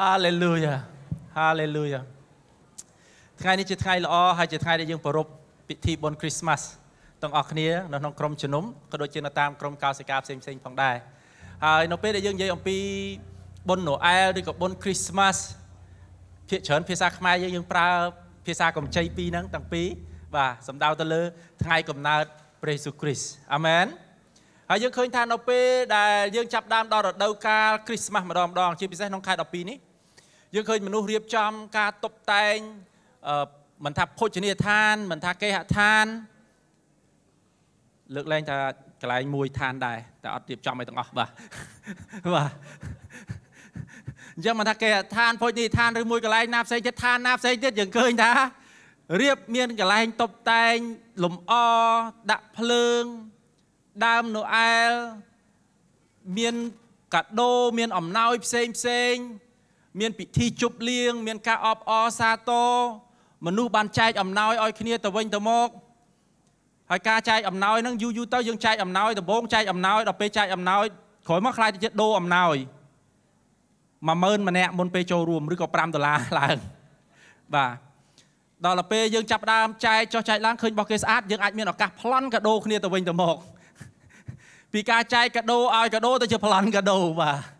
ហាឡេលូយ៉ាហាឡេលូយ៉ាថ្ងៃនេះជាថ្ងៃល្អហើយជាថ្ងៃដែលយើងប្រារព្ធពិធីបុណ្យគ្រីស្មាស់ទាំងអស់គ្នានៅក្នុងក្រុមជំនុំក៏ដូចជានៅតាមក្រុមកោសិកាផ្សេងផ្សេងផងដែរហើយនៅពេលដែលយើងនិយាយអំពីបុណ្យណូអែលឬក៏បុណ្យគ្រីស្មាស់ភាគច្រើនភាសាខ្មែរយើងយើងប្រើ ភាសាកម្ចីពីរហ្នឹងទាំងពីរបាទសំដៅទៅលើថ្ងៃកំណើតព្រះយេស៊ូវគ្រីស្ទអាមែនហើយយើងឃើញថានៅពេលដែលយើងចាប់ដើមដល់រដូវកាលគ្រីស្មាស់ម្ដងម្ដងជាពិសេសក្នុងខែ12នេះយើងឃើញមនុស្សរៀបចំការតុបតែងមិនថាភោជនីយដ្ឋាន មិនថាគេហដ្ឋានលើកឡើងថាកន្លែងមួយឋានដែរតែអត់រៀបចំឲ្យទាំងអស់បាទបាទអញ្ចឹងមិនថាគេឋានភោជនីយដ្ឋានឬមួយកន្លែងណាផ្សេងទៀតឋានណាផ្សេងទៀតយើងឃើញថារៀបមានកន្លែងតុបតែង លំអដាក់ភ្លើងដើមណូអែលមានកាដូមាន អំណោយផ្សេងផ្សេងមានពិធីជប់លៀងមានការអបអរសាទរមនុស្សបានចែកអំណោយឲ្យគ្នាទៅវិញទៅមកហើយការចែកអំណោយហ្នឹងយូរយូរទៅយើងចែកអំណោយដំបូងចែកអំណោយដល់ពេលចែកអំណោយក្រោយមកខ្លាយទៅជាដូរអំណោយ10000ម្នាក់មុនពេលចូលរួម ឬក៏5ដុល្លារឡើងបាទដល់ទៅពេលយើងចាប់ដើមចែកចោះចែកឡើងឃើញរបស់គេស្អាត យើងអាចមានឱកាសប្លន់កាដូគ្នាទៅវិញទៅមកពីការចែកកាដូឲ្យកាដូទៅជាប្លន់កាដូបាទ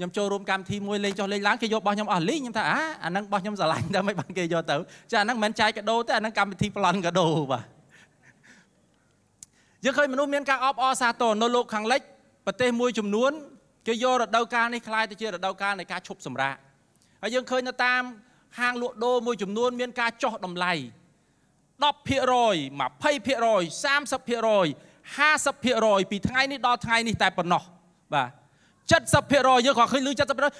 ខ្ញុំចូលរួមកម្មវិធីមួយលេងចុះលេងឡើងគេយករបស់ខ្ញុំអស់លីងខ្ញុំថាអាអានឹងរបស់ខ្ញុំស្រឡាញ់តែមិនបានគេយកទៅចាអានឹងមិនចែកកដោទេអានឹងកម្មវិធីប្លន់កដោបាទយើងឃើញមនុស្សមានការអបអរសាទរនៅលោកខាងលិចប្រទេសមួយចំនួនគេយករដូវកាលនេះคล้ายទៅជា រដូវកាលនៃការឈប់សម្រាកហើយយើងឃើញនៅតាមហាងលក់ដូរមួយចំនួន មានការចុះតម្លៃ10% 20% 30% 50%ពីថ្ងៃនេះដល់ថ្ងៃនេះតែប៉ុណ្ណោះបាទ70%យើងគាត់ឃើញលឺ70%បាទ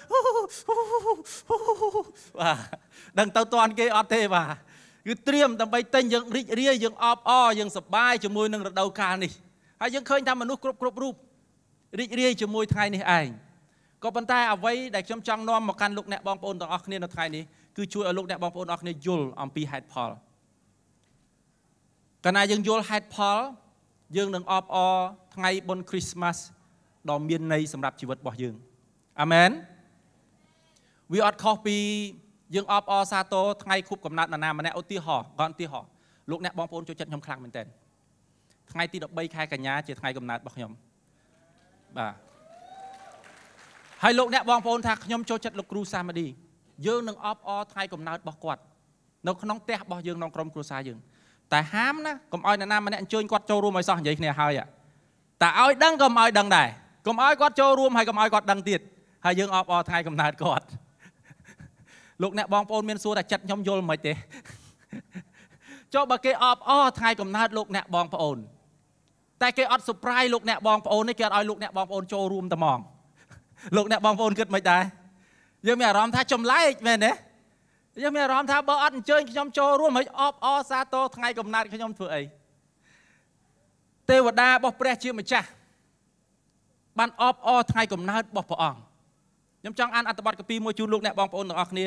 ដឹងទៅតាន់គេអត់ទេបាទគឺត្រៀមដើម្បីទិញយើងរីករាយយើងអបអរយើងសប្បាយជាមួយនឹងរដូវកាលនេះហើយយើងឃើញថាមនុស្សគ្រប់គ្រប់រូបរីករាយជាមួយថ្ងៃនេះឯងក៏ប៉ុន្តែអ្វីដែលខ្ញុំចង់នាំមកកាន់លោកអ្នកបងប្អូនទាំងអស់គ្នានៅថ្ងៃនេះគឺជួយឲ្យលោកអ្នកបងប្អូនអស់គ្នាយល់អំពីហេតុផលកាលណាយើងយល់ហេតុផលយើងនឹងអបអរថ្ងៃបុណ្យគ្រីស្មាស់ដ៏មានន័យសម្រាប់ជីវិតរបស់យើងអាមែនវាអត់ខុសពីយើងអបអរសាទរថ្ងៃខួបកំណើតនរណាម្នាក់ឧទាហរណ៍គាត់ឧទាហរណ៍លោកអ្នកបងប្អូនចូលចិត្តខ្ញុំខ្លាំងមែនតើថ្ងៃទី13ខែកញ្ញាជាថ្ងៃកំណើតរបស់ខ្ញុំបាទហើយលោកអ្នកបងប្អូនថាខ្ញុំចូលចិត្តលោកគ្រូសាមឌីយើងនឹងអបអរថ្ងៃកំណើតរបស់គាត់នៅក្នុងផ្ទះរបស់យើងក្នុងក្រុមគ្រួសារយើងតែហាមណាកុំឲ្យអ្នកណាម្នាក់អញ្ជើញគាត់ចូលរួមឲ្យសោះនិយាយគ្នាហើយតែឲ្យដឹងក៏មិនឲ្យដឹងដែរកុំឲ្យគាត់ចូលរួមហើយកុំឲ្យគាត់ដឹងទៀតហើយយើងអបអរថ្ងៃកំណើតគាត់លោកអ្នកបងប្អូនមានសួរថាចិត្តខ្ញុំយល់មិនទេចុះបើគេអបអរថ្ងៃកំណើតលោកអ្នកបងប្អូន តែគេអត់ surprise លោកអ្នកបងប្អូននេះគេអត់ឲ្យលោកអ្នកបងប្អូនចូលរួមតែហ្មង លោកអ្នកបងប្អូនគិតមិនដែរយើងមានអារម្មណ៍ថាចម្លែកមែនទេយើងមានអារម្មណ៍ថាបើអត់អញ្ជើញខ្ញុំចូលរួមមិនអបអរសាទរថ្ងៃកំណើតខ្ញុំធ្វើអីទេវតារបស់ព្រះ ជាម្ចាស់បានអបអរថ្ងៃកំណើតរបស់ព្រះអង្គខ្ញុំចង់អានអត្ថបទកាពីមួយជូនលោកអ្នកបងប្អូនទាំងអស់គ្នា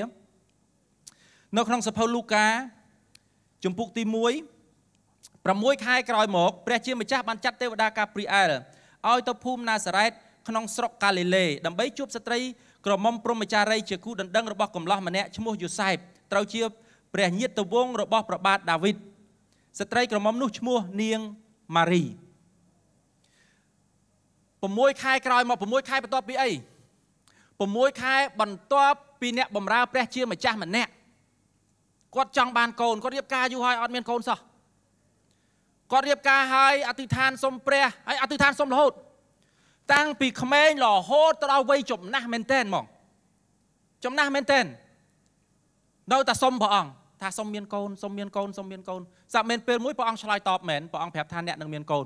នៅក្នុងសភៅលូកាជំពូកទី1 6ខែក្រោយមកព្រះជាម្ចាស់បានចាត់ទេវតាកាព្រីអែលឲ្យទៅភូមិណាសារ៉េតក្នុងស្រុកកាលីលេ ដើម្បីជួបស្ត្រីក្រមុំព្រមចារីជាគូដណ្ដឹងរបស់កំឡោះម្នាក់ឈ្មោះយូសែបត្រូវជាព្រះញាតិវងរបស់ប្របាទដាវីតស្ត្រីក្រមុំនោះឈ្មោះនាងម៉ារី6ខែក្រោយមក6ខែបន្ទាប់ពីអី6ខែបន្ទាប់ពីអ្នកបម្រើ ព្រះជាម្ចាស់ម្នាក់គាត់ចង់បានកូនគាត់រៀបការយូរហើយអត់មានកូនសោះគាត់រៀបការហើយអធិដ្ឋានសុំព្រះហើយអធិដ្ឋានសុំរហូតតាំងពីក្មេងរហូតទៅដល់វ័យចំណាស់មែនតែនហ្មងចំណាស់មែនតែននៅតែសុំព្រះអង្គថាសុំមានកូនសុំមានកូនសុំមានកូនសាប់មែនពេលមួយព្រះអង្គឆ្លើយតបមែនព្រះអង្គប្រាប់ថាអ្នកនឹងមានកូន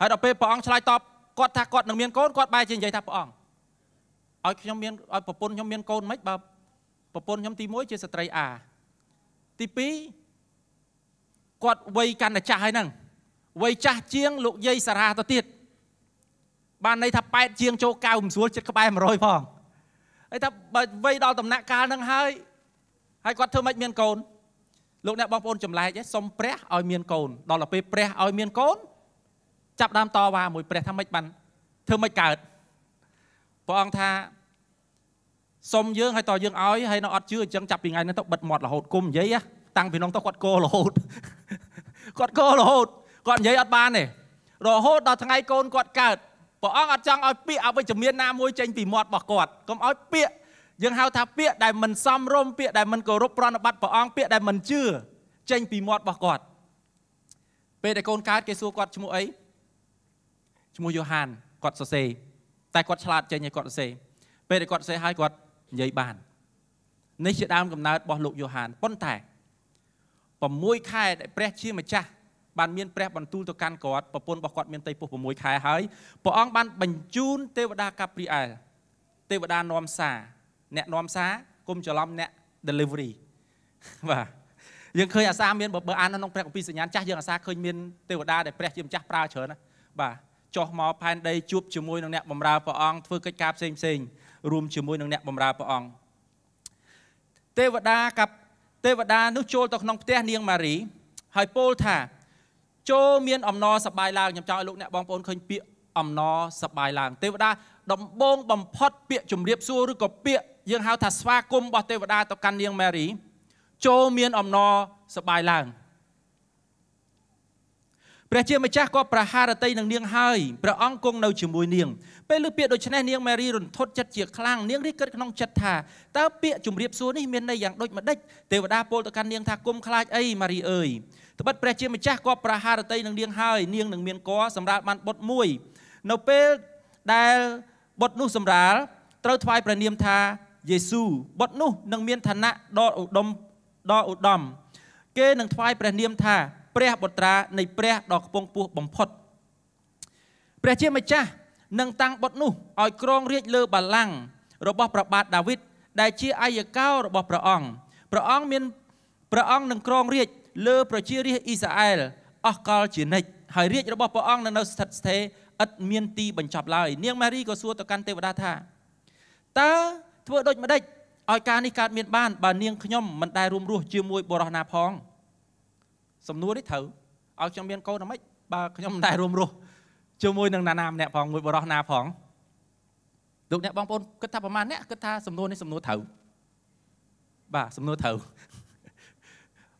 ហើយដល់ពេលព្រះអង្គឆ្លើយតបគាត់ថាគាត់នឹងមានកូនគាត់បែរជានិយាយថាព្រះអង្គឲ្យខ្ញុំមានឲ្យប្រពន្ធខ្ញុំមានកូនមិនបើប្រពន្ធខ្ញុំទី1ជាស្ត្រីអាទី2គាត់វ័យកាន់តែចាស់ហើយហ្នឹងវ័យចាស់ជាងលោកយាយសារ៉ាទៅទៀតបានន័យថា8ជាងចូលកៅមិនស្រួលចិត្តក្បែរ100ផងហើយថាបើវ័យដល់ដំណាក់កាលហ្នឹងហើយហើយគាត់ធ្វើមិនមានកូនលោកអ្នកបងប្អូនចម្លែកឯងសុំព្រះឲ្យមានកូនដល់ទៅពេលព្រះឲ្យមានកូនចាប់ដើមតវ៉ាមួយព្រះថាម៉េចបានធ្វើម៉េចកើតព្រះអង្គថាសុំយើងហើយតយើងឲ្យហើយនៅអត់ជឿអញ្ចឹងចាប់ពីថ្ងៃនេះទៅបិទមាត់រហូតគុំនិយាយតាំងពីនោះទៅគាត់កោរហូតគាត់កោរហូតគាត់និយាយអត់បានទេរហូតដល់ថ្ងៃកូនគាត់កើតព្រះអង្គអត់ចង់ឲ្យពាក្យអវិជ្ជមានណាមួយចេញពីមាត់របស់គាត់កុំឲ្យពាក្យយើងហៅថាពាក្យដែលមិនសមរម្យពាក្យដែលមិនគោរពប្រណិប័តព្រះអង្គពាក្យដែលមិនជឿចេញពីមាត់របស់គាត់ពេលដែលកូនកើតគេសួរគាត់ឈ្មោះអីឈ្មោះយ៉ូហានគាត់សរសេរតែគាត់ឆ្លាតចេញឲ្យគាត់សរសេរពេលដែលគាត់សរសេរហើយគាត់និយាយបាននេះជាដើមកំណើតរបស់លោកយ៉ូហានប៉ុន្តែ6ខែដែលព្រះជាម្ចាស់បានមានព្រះបន្ទូលទៅកាន់គាត់ប្រពន្ធរបស់គាត់មានតីពុះ6ខែហើយព្រះអង្គបានបញ្ជូនទេវតាកាព្រីអែលទេវតានាំសារអ្នកនាំសារគុំច្រឡំអ្នក delivery បាទយើងឃើញអាសាមានបើអាននៅក្នុងព្រះគម្ពីរសញ្ញាណចាស់យើងអាសាឃើញមានទេវតាដែលព្រះជាម្ចាស់ប្រើច្រើនណាបាទចុះមកផែនដីជួបជាមួយនឹងអ្នកបម្រើព្រះអង្គធ្វើកិច្ចការផ្សេងផ្សេង រួមជាមួយនឹងអ្នកបម្រើព្រះអង្គទេវតាកັບទេវតានោះចូលទៅក្នុងផ្ទះនាងម៉ារីហើយពោលថាចូលមានអំណរសបាយឡើងខ្ញុំចង់ឲ្យលោកអ្នកបងប្អូនឃើញពាក្យអំណរសបាយឡើង ទេវតាដំបងបំផុតពាក្យជម្រាបសួរឬក៏ពាក្យយើងហៅថាស្វាគមន៍របស់ទេវតាទៅកាន់នាងម៉ារី ចូលមានអំណរសបាយឡើងព្រះជាម្ចាស់ក៏ប្រហារតីនឹងនាងហើយព្រះអង្គគង់នៅជាមួយនាងពេលលើពាក្យដូច្នេះនាងម៉ារីរន្ធត់ចិត្តជាខ្លាំងនាងរីកគិតក្នុងចិត្តថាតើពាក្យជំរាបសួរនេះមានន័យយ៉ាងដូចម្ដេចទេវតាពោលទៅកាន់នាងថាគុំខ្លាចអីម៉ារីអើយត្បិតព្រះជាម្ចាស់ក៏ប្រហារតីនឹងនាងហើយ នាងនឹងមានកសម្រាប់បានបុត្រមួយនៅពេលដែលបុត្រនោះសម្រាប់ត្រូវថ្វាយព្រះនាមថាយេស៊ូបុត្រនោះនឹងមានឋានៈដ៏ឧត្តមដ៏ឧត្តមគេនឹងថ្វាយព្រះនាមថាព្រះបុត្រានៃព្រះដ៏ខ្ពង់ខ្ពស់បំផុតព្រះជាម្ចាស់នឹងតាំងបុត្រនោះឲ្យគ្រងរាជលើបល្ល័ង្ករបស់ព្រះបាទដាវីតដែលជាអាយកោរបស់ព្រះអង្គព្រះអង្គមានព្រះអង្គនឹងគ្រងរាជលើប្រជារាស្ត្រអ៊ីស្រាអែលអស់កលជានិច្ចហើយរាជរបស់ព្រះអង្គនៅស្ថិតស្ថេរឥតមានទីបញ្ចប់ឡើយ នាងម៉ារីក៏សួរទៅកាន់ទេវតាថាតើធ្វើដូចម្ដេចឲ្យការនេះកើតមានបានបើនាងខ្ញុំមិនដែលរួមរស់ជាមួយបុរសណាផង។សំណួរនេះត្រូវឲ្យខ្ញុំមានកូនមិនបើខ្ញុំមិនដែលរួមរស់ជាមួយនឹងណាណាម្នាក់ផងមួយបរោះណាផងលោកអ្នកបងប្អូនគិតថាប្រហែលអ្នកគិតថាសំណួរនេះសំណួរត្រូវបាទសំណួរត្រូវ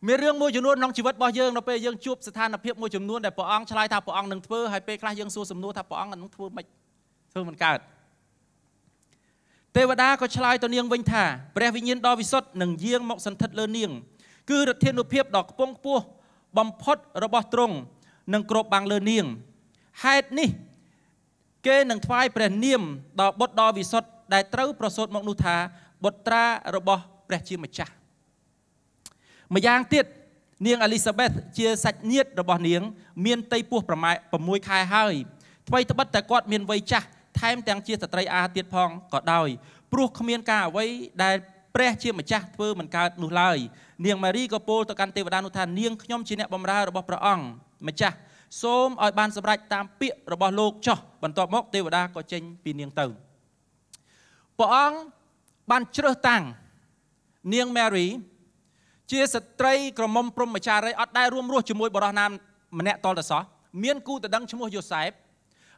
មានរឿងមួយចំនួនក្នុងជីវិតរបស់យើងនៅពេលយើងជួបស្ថានភាពមួយចំនួនដែលព្រះអង្គឆ្លើយថា ព្រះអង្គនឹងធ្វើហើយពេលខ្លះយើងសួរសំណួរថាព្រះអង្គនឹងធ្វើមិនធ្វើមិនកើតទេវតាក៏ឆ្លើយទៅនាងវិញថាព្រះវិញ្ញាណដ៏វិសុទ្ធនឹងយាងមកសន្ធិដ្ឋលើនាង គឺរធានុភាពដ៏ខ្ពង់ខ្ពស់បំផុតរបស់ទ្រង់នឹងគ្របបាំងលើនាងហេតុនេះ គេនឹងថ្វាយព្រះនាមដល់បុត្រដ៏វិសុទ្ធដែលត្រូវប្រសូតមកនោះថា បុត្រារបស់ ព្រះជាម្ចាស់ម្យ៉ាងទៀតនាងអេលីសាបេត ជាសាច់ញាតិរបស់នាង មានតីពោះប្រមាណ6ខែហើយថ្មីត្បិតតែគាត់មានវ័យចាស់ ថែមទាំងជាស្ត្រីអាទៀតផងក៏ដោយព្រោះគ្មានការអ្វីដែល ព្រះជាម្ចាស់ធ្វើមិនកើតនោះឡើយនាងម៉ារីក៏ពោលទៅកាន់ទេវតានោះថានាងខ្ញុំជាអ្នកបម្រើរបស់ព្រះអង្គម្ចាស់សូមឲ្យបានសម្រេចតាមពាក្យរបស់លោកចោះបន្ទាប់មកទេវតាក៏ចេញពីនាងទៅព្រះអង្គបានជ្រើសតាំងនាងម៉ារីជាស្ត្រីក្រមុំព្រហ្មចារីអត់ដែលរួមរស់ជាមួយបរិសណាម្នាក់តលតសោះមានគូតដឹងឈ្មោះយូសែប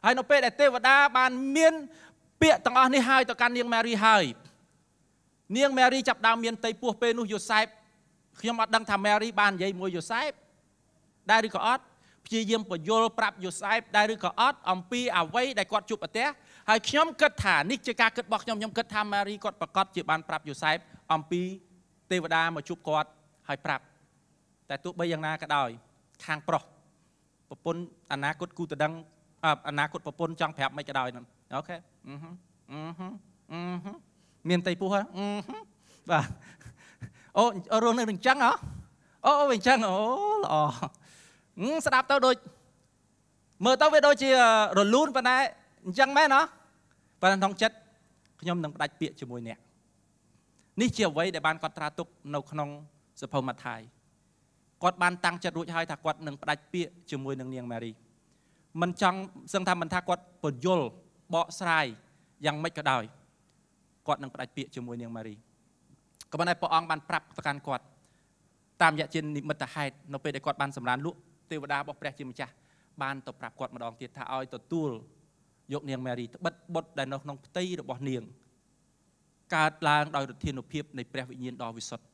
ហើយនៅពេលដែលទេវតាបានមានពាក្យទាំងអស់នេះហើយទៅកាន់នាងម៉ារីហើយនាងម៉ារីចាប់ដើមមានតៃពោះពេលនោះយូសែបខ្ញុំអត់ដឹងថាម៉េរីបាននិយាយមួយយូសែបដែរឬក៏អត់ព្យាយាមបញ្យល់ប្រាប់យូសែបដែរឬក៏អត់អំពីអ្វីដែលគាត់ជួបប្រទះហើយខ្ញុំគិតថានេះជាការគិតរបស់ខ្ញុំខ្ញុំគិតថាម៉ារីគាត់ប្រកាសជាបានប្រាប់យូសែបអំពីទេវតាមកជួបគាត់ហើយប្រាប់តែទោះបីយ៉ាងណាក៏ដោយខាងប្រុសប្រពន្ធអនាគតគូតដឹងអនាគតប្រពន្ធចង់ប្រាប់មិនក៏ដោយអូខេអឺហឺអឺហឺមានតែពោះហ៎បាទអូរស់នៅអញ្ចឹងហ៎អូអញ្ចឹងអូល្អស្ដាប់ទៅដូចមើលទៅវាដូចជារលូនប៉ុន្តែអញ្ចឹងមែនហ៎ប៉ុន្តែក្នុងចិត្តខ្ញុំ នឹងផ្ដាច់ពាក្យជាមួយអ្នកនេះជាអ្វីដែលបានកត់ត្រាទុក នៅក្នុងសភុមថាយគាត់បានតាំងចិត្តរួចហើយថាគាត់នឹងផ្ដាច់ពាក្យជាមួយនឹងនាងម៉ារីមិនចង់សឹងថាមិនថាគាត់ពន្យល់បកស្រាយយ៉ាងម៉េចក៏ដោយគាត់នឹងផ្ដាច់ពាក្យជាមួយនាងម៉ារីក៏ប៉ុន្តែព្រះអង្គបានប្រាប់ទៅកាន់គាត់តាមរយៈជានិមិត្តហេតុនៅពេលដែលគាត់បានសម្រានលក់ទេវតារបស់ព្រះជាម្ចាស់បានទៅប្រាប់គាត់ម្ដងទៀតថាឲ្យទទួលយកនាងម៉ារីត្បិតបុត្រដែលនៅក្នុងផ្ទៃរបស់នាង កើតឡើងដោយឫទ្ធានុភាពនៃព្រះ វិញ្ញាណដ៏វិសុទ្ធ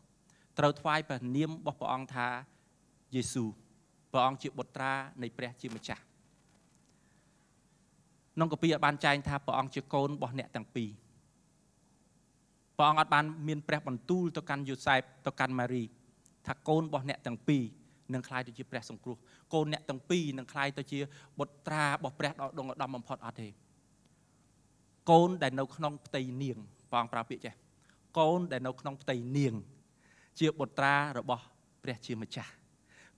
ត្រូវថ្វាយព្រះនាមរបស់ព្រះអង្គថាយេស៊ូវព្រះអង្គជាបុត្រានៃព្រះជាម្ចាស់ក្នុងកាពីបានចែងថាព្រះអង្គជាកូនរបស់អ្នកទាំងពីរព្រះអង្គអត់បានមានព្រះបន្ទូលទៅកាន់យូសែបទៅកាន់ម៉ារីថាកូនរបស់អ្នកទាំងពីរនឹងក្លាយទៅជាព្រះសង្គ្រោះកូនអ្នកទាំងពីរនឹងក្លាយទៅជាបុត្រារបស់ព្រះដ៏ឧត្តមឧត្តមបំផុតអត់ទេកូនដែលនៅក្នុងផ្ទៃនាងព្រះអង្គប្រាប់ពាក្យចេះកូនដែលនៅក្នុងផ្ទៃនាង ជាបុត្រារបស់ព្រះជាម្ចាស់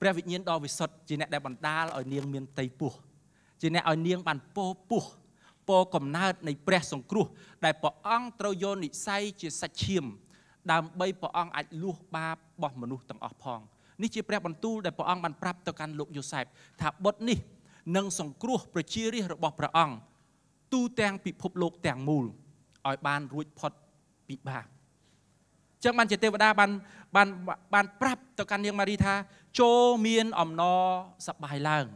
ព្រះវិញ្ញាណដ៏វិសុទ្ធជាអ្នកដែលបណ្ដាលឲ្យនាងមានផ្ទៃពោះ ជាអ្នកឲ្យនាងបានពោពោះពរកំណើតនៃព្រះសង្គ្រោះ ដែលព្រះអង្គត្រូវយកនិស័យជាសាច់ឈាម ដើម្បីព្រះអង្គអាចលួសបាបរបស់មនុស្សទាំងអស់ផងនេះជាព្រះបន្ទូលដែលព្រះអង្គបានប្រាប់ទៅកាន់លោកយូសែបថាបុត្រនេះនឹងសង្គ្រោះប្រជារាស្ត្ររបស់ព្រះអង្គទូទាំងពិភពលោកទាំងមូលឲ្យបានរួចផុតពីបាបចឹងបានជាទេវតាបានបានបានប្រាប់ទៅកាន់នាងម៉ារីថាចូលមានអំណរសប្បាយឡើង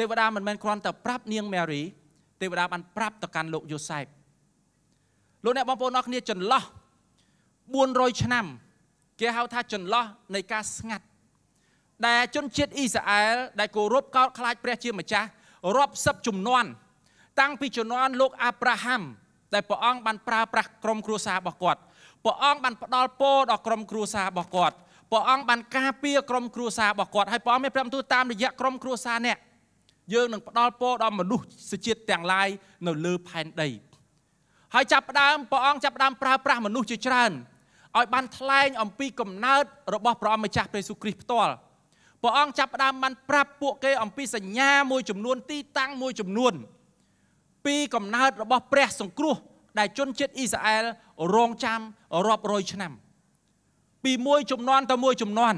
ទេវតាមិនមែនគ្រាន់តែប្រាប់នាងម៉ារីទេវតាបានប្រាប់ទៅកាន់លោកយូសែបលោកអ្នកបងប្អូនអរគ្នាចន្លោះ400ឆ្នាំគេហៅថាចន្លោះនៃការស្ងាត់ដែលជនជាតិអ៊ីស្រាអែលដែលគោរពកោតខ្លាចព្រះជាម្ចាស់រាប់សិបជំនាន់តាំងពីជំនាន់លោកអាប់រ៉ាហាំដែលព្រះអង្គបានប្រើប្រាស់ក្រុមគ្រួសាររបស់គាត់ព្រះអង្គបានផ្ដល់ពរដល់ក្រុមគ្រួសាររបស់គាត់ព្រះអង្គបានការពារក្រុមគ្រួសាររបស់គាត់ហើយព្រះអង្គមានប្រាប់ទូតាមរយៈក្រុមគ្រួសារអ្នកយើងនឹងផ្ដល់ពរដល់មនុស្សសជាតិទាំងឡាយនៅលើផែនដីហើយចាប់ផ្ដើមព្រះអង្គចាប់ផ្ដើមប្រើប្រាស់មនុស្សជាច្រើនឲ្យបានថ្លែងអំពីកំណើតរបស់ព្រះអង្គម្ចាស់ព្រះយេស៊ូវគ្រីស្ទផ្ទាល់ព្រះអង្គចាប់ផ្ដើមបានប្រាប់ពួកគេអំពីសញ្ញាមួយចំនួនទីតាំងមួយចំនួនពីកំណើតរបស់ព្រះសង្គ្រោះដែលជនជាតិអ៊ីស្រាអែលរងចាំរាប់រយឆ្នាំពីមួយចំនួនទៅមួយចំនួន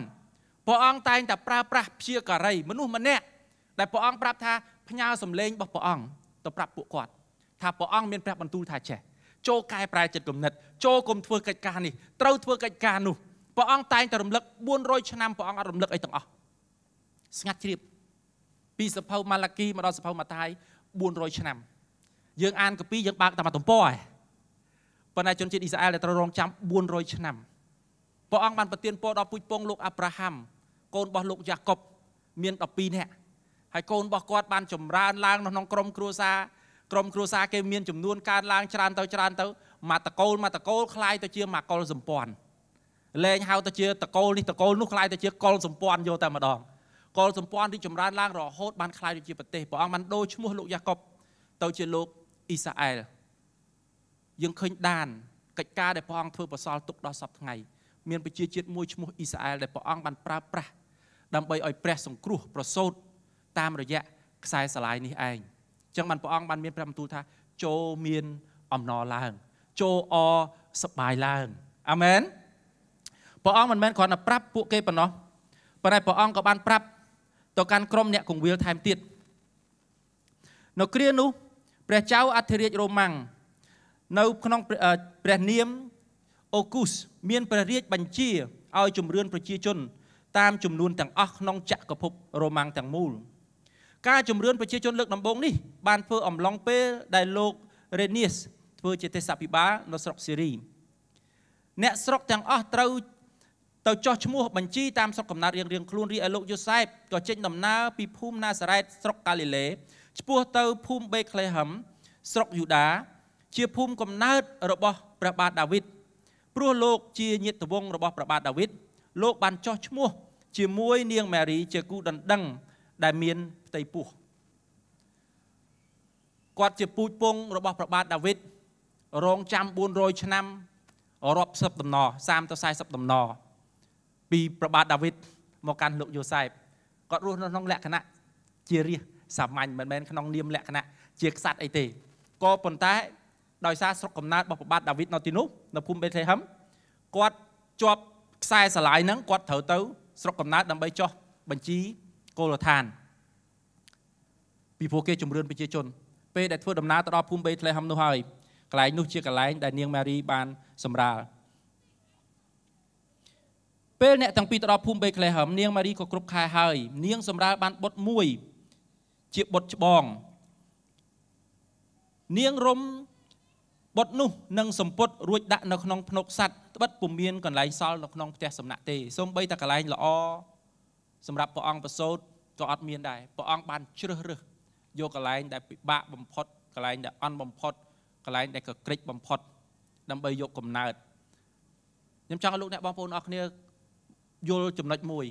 ព្រះអង្គតែងតែប្រើប្រាស់ព្យាការីមនុស្សម្នាក់ដែលព្រះអង្គប្រាប់ថាផ្ញើសម្លេងរបស់ព្រះអង្គទៅប្រាប់ពួកគាត់ថាព្រះអង្គមានព្រះបន្ទូលថាចេះចូលកែប្រែចិត្តគំនិតចូលគុំធ្វើកិច្ចការនេះត្រូវធ្វើកិច្ចការនោះព្រះអង្គតែងតែរំលឹក400ឆ្នាំព្រះអង្គអត់រំលឹកអីទាំងអស់ស្ងាត់ជ្រាបពីសភៅម៉ាឡាគីមកដល់សភៅម៉ាថាយ400ឆ្នាំ យើង អានកាពីយើងបើកតាមទំព័រឯងប៉ុន្តែជនជាតិអ៊ីស្រាអែលដែលត្រូវរងចាំ400ឆ្នាំព្រះអង្គបានប្រទានពរដល់ពូជពងលោកអាប់រ៉ាហាំកូនរបស់លោកយ៉ាកុបមាន12នាក់ហើយកូនរបស់គាត់បានចម្រើនឡើងនៅក្នុងក្រុមគ្រួសារក្រុមគ្រួសារគេមានចំនួនកើនឡើងច្រើនទៅច្រើនទៅមកតកូលមកតកូលคล้ายទៅជាមកកុលសម្ព័ន្ធលែងហៅទៅជាតកូលនេះតកូលនោះคล้ายទៅជាកុលសម្ព័ន្ធយកតែម្ដងកុលសម្ព័ន្ធរីចម្រើនឡើងរហូតបានคล้ายទៅជាប្រទេសព្រះអង្គបានដូរឈ្មោះលោកយ៉ាកុបទៅជាលោកអ៊ីសាអែលយើងឃើញដានកិច្ចការដែលព្រះអង្គធ្វើប្រសល់ទុកដល់សពថ្ងៃមានប្រជាជាតិមួយឈ្មោះអ៊ីសាអែលដែលព្រះអង្គបានប្រើប្រាស់ដើម្បីឲ្យព្រះសង្គ្រោះប្រសូតតាមរយៈខ្សែស្រឡាយនេះឯងអញ្ចឹងបានព្រះអង្គបានមានព្រះបន្ទូលថាចូលមានអំណរឡើង ចូលអសប្បាយឡើងអាមែនព្រះអង្គមិនមែនគ្រាន់តែប្រាប់ពួកគេប៉ុណ្ណោះប៉ុន្តែព្រះអង្គក៏បានប្រាប់ទៅកាន់ក្រុមអ្នកគង្វាលថែមទៀតនៅគ្រានោះព្រះចៅអធិរាជរ៉ូម៉ាំងនៅក្នុងព្រះនាមអូគូសមានព្រះរាជបញ្ជាឲ្យជំរឿនប្រជាជន តាមចំនួនទាំងអស់ក្នុងចក្រភពរ៉ូម៉ាំងទាំងមូល។ការជំរឿនប្រជាជនលើកដំបូងនេះបានធ្វើអំឡុងពេលដែលលោករេនីសធ្វើជាទេសភិបាលនៅស្រុកសេរីអ្នកស្រុកទាំងអស់ត្រូវទៅចោះឈ្មោះបញ្ជីតាមស្រុកកំណើតរៀងរៀងខ្លួនរីឯលោកយូសែបក៏ចេញដំណើរពីភូមិណាសារ៉េតស្រុកកាលីលេឈ្មោះទៅភូមិបេក្លេហឹមស្រុកយូដា ជាភូមិកំណើត របស់ព្រះបាទដាវីតព្រោះលោក ជាញាតិវងរបស់ព្រះបាទដាវីតលោក បានចោះឈ្មោះ ជាមួយនាងម៉ារី ជាគូដណ្ដឹងដែលមានផ្ទៃពោះគាត់ជាពូជពងរបស់ព្រះបាទដាវីតរងចាំ400ឆ្នាំរាប់សិបដំណរ30ទៅ40ដំណរពីព្រះបាទដាវីតមកកាន់លោកយូសែបគាត់រស់នៅក្នុងលក្ខណៈជារាជសាមញ្ញមិនមែនក្នុងនាមលក្ខណៈជាក្សត្រអីទេក៏ប៉ុន្តែ ដោយសារស្រុកកំណើតរបស់ព្រះបាទដាវីតនៅទីនោះ នៅភូមិបេតលេហឹមគាត់ជាប់ខ្សែស្រឡាយហ្នឹងគាត់ត្រូវទៅ ស្រុកកំណើតដើម្បីចោះបញ្ជីគោលដ្ឋានពីព្រោះគេជំរឿនប្រជាជនពេលដែលធ្វើដំណើរទៅដល់ភូមិ3ធ្លេហំនោះហើយកន្លែងនោះជាកន្លែងដែលនាងម៉ារីបានសម្រាលពេលអ្នកទាំងពីរទៅដល់ភូមិ3ធ្លេហំនាងម៉ារីក៏គ្រប់ខែហើយនាងសម្រាលបានបុត្រមួយជាបុត្រច្បង នាងរំបុត្រនោះនឹងសម្ពុតរួចដាក់នៅក្នុងភ្នុកសัตว์ត្បិតពុំមានកន្លែងសល់នៅក្នុងផ្ទះសំណាក់ទេសូម្បីតែកន្លែងល្អសម្រាប់ព្រះអង្គប្រសូតក៏អត់មានដែរព្រះអង្គបានជ្រើសរើសយកកន្លែងដែលពិបាកបំផុតកន្លែងដែលអន់បំផុតកន្លែងដែលកក្រិចបំផុត ដើម្បីយកកំណើតខ្ញុំចង់ឲ្យលោកអ្នកបងប្អូនអរគ្នាយល់ចំណុចមួយ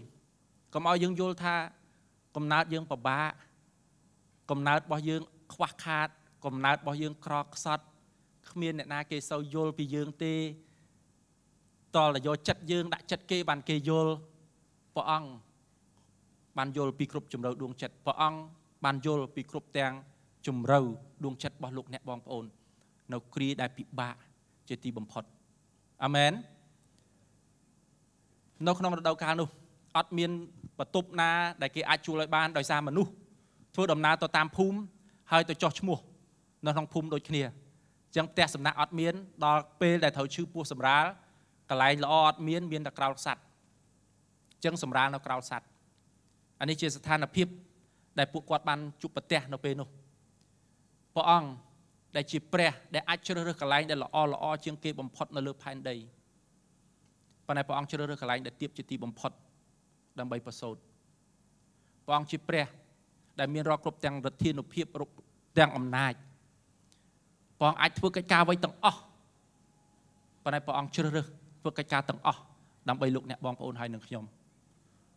កុំឲ្យយើងយល់ថាកំណើតយើងពិបាកកំណើតរបស់យើង ខ្វះខាត កំណើតរបស់យើងក្រខ្សត់គ្មានអ្នកណាគេសូវយល់ពីយើងទេ តលតែយកចិត្តយើងដាក់ចិត្តគេបានគេយល់ព្រះអង្គបានយល់ពីគ្រប់ជំរឿដួងចិត្តព្រះអង្គបានយល់ពីគ្រប់ទាំងជំរៅដួងចិត្តរបស់លោក អ្នកបងប្អូន នៅគ្រាដែលពិបាកជាទីបំផុតអាមែននៅក្នុងរដូវកាលនោះអត់មានបន្ទប់ណាដែលគេអាចជួលឲ្យបានដោយសារមនុស្សធ្វើដំណើរទៅតាមភូមិហើយទៅចោះឈ្មោះ នៅក្នុងភូមិដូចគ្នាអញ្ចឹងផ្ទះសំណាក់អត់មាន ដល់ពេលដែលត្រូវឈឺពោះសម្រាលកន្លែងល្អអត់មានមានតែក្រោលសัตว์អញ្ចឹងសម្រាលនៅក្រោលសัตว์អានេះជាស្ថានភាពដែលពួកគាត់បានជួបប្រទះនៅពេលនោះព្រះអង្គដែលជាព្រះ ដែលអាចជ្រើសរើសកន្លែងដែលល្អល្អជាងគេបំផុតនៅលើផែនដីប៉ុន្តែព្រះអង្គជ្រើសរើសកន្លែងដែលទៀបជាទីបំផុតដើម្បីប្រសូតព្រះអង្គជាព្រះ ដែលមានរាល់គ្រប់ទាំងរដ្ឋានុភាពគ្រប់ទាំងអំណាចព្រះអង្គអាចធ្វើកិច្ចការអ្វីទាំងអស់ប៉ុន្តែព្រះអង្គជ្រើសរើសធ្វើកិច្ចការទាំងអស់ដើម្បីលោកអ្នកបងប្អូនហើយនិងខ្ញុំ។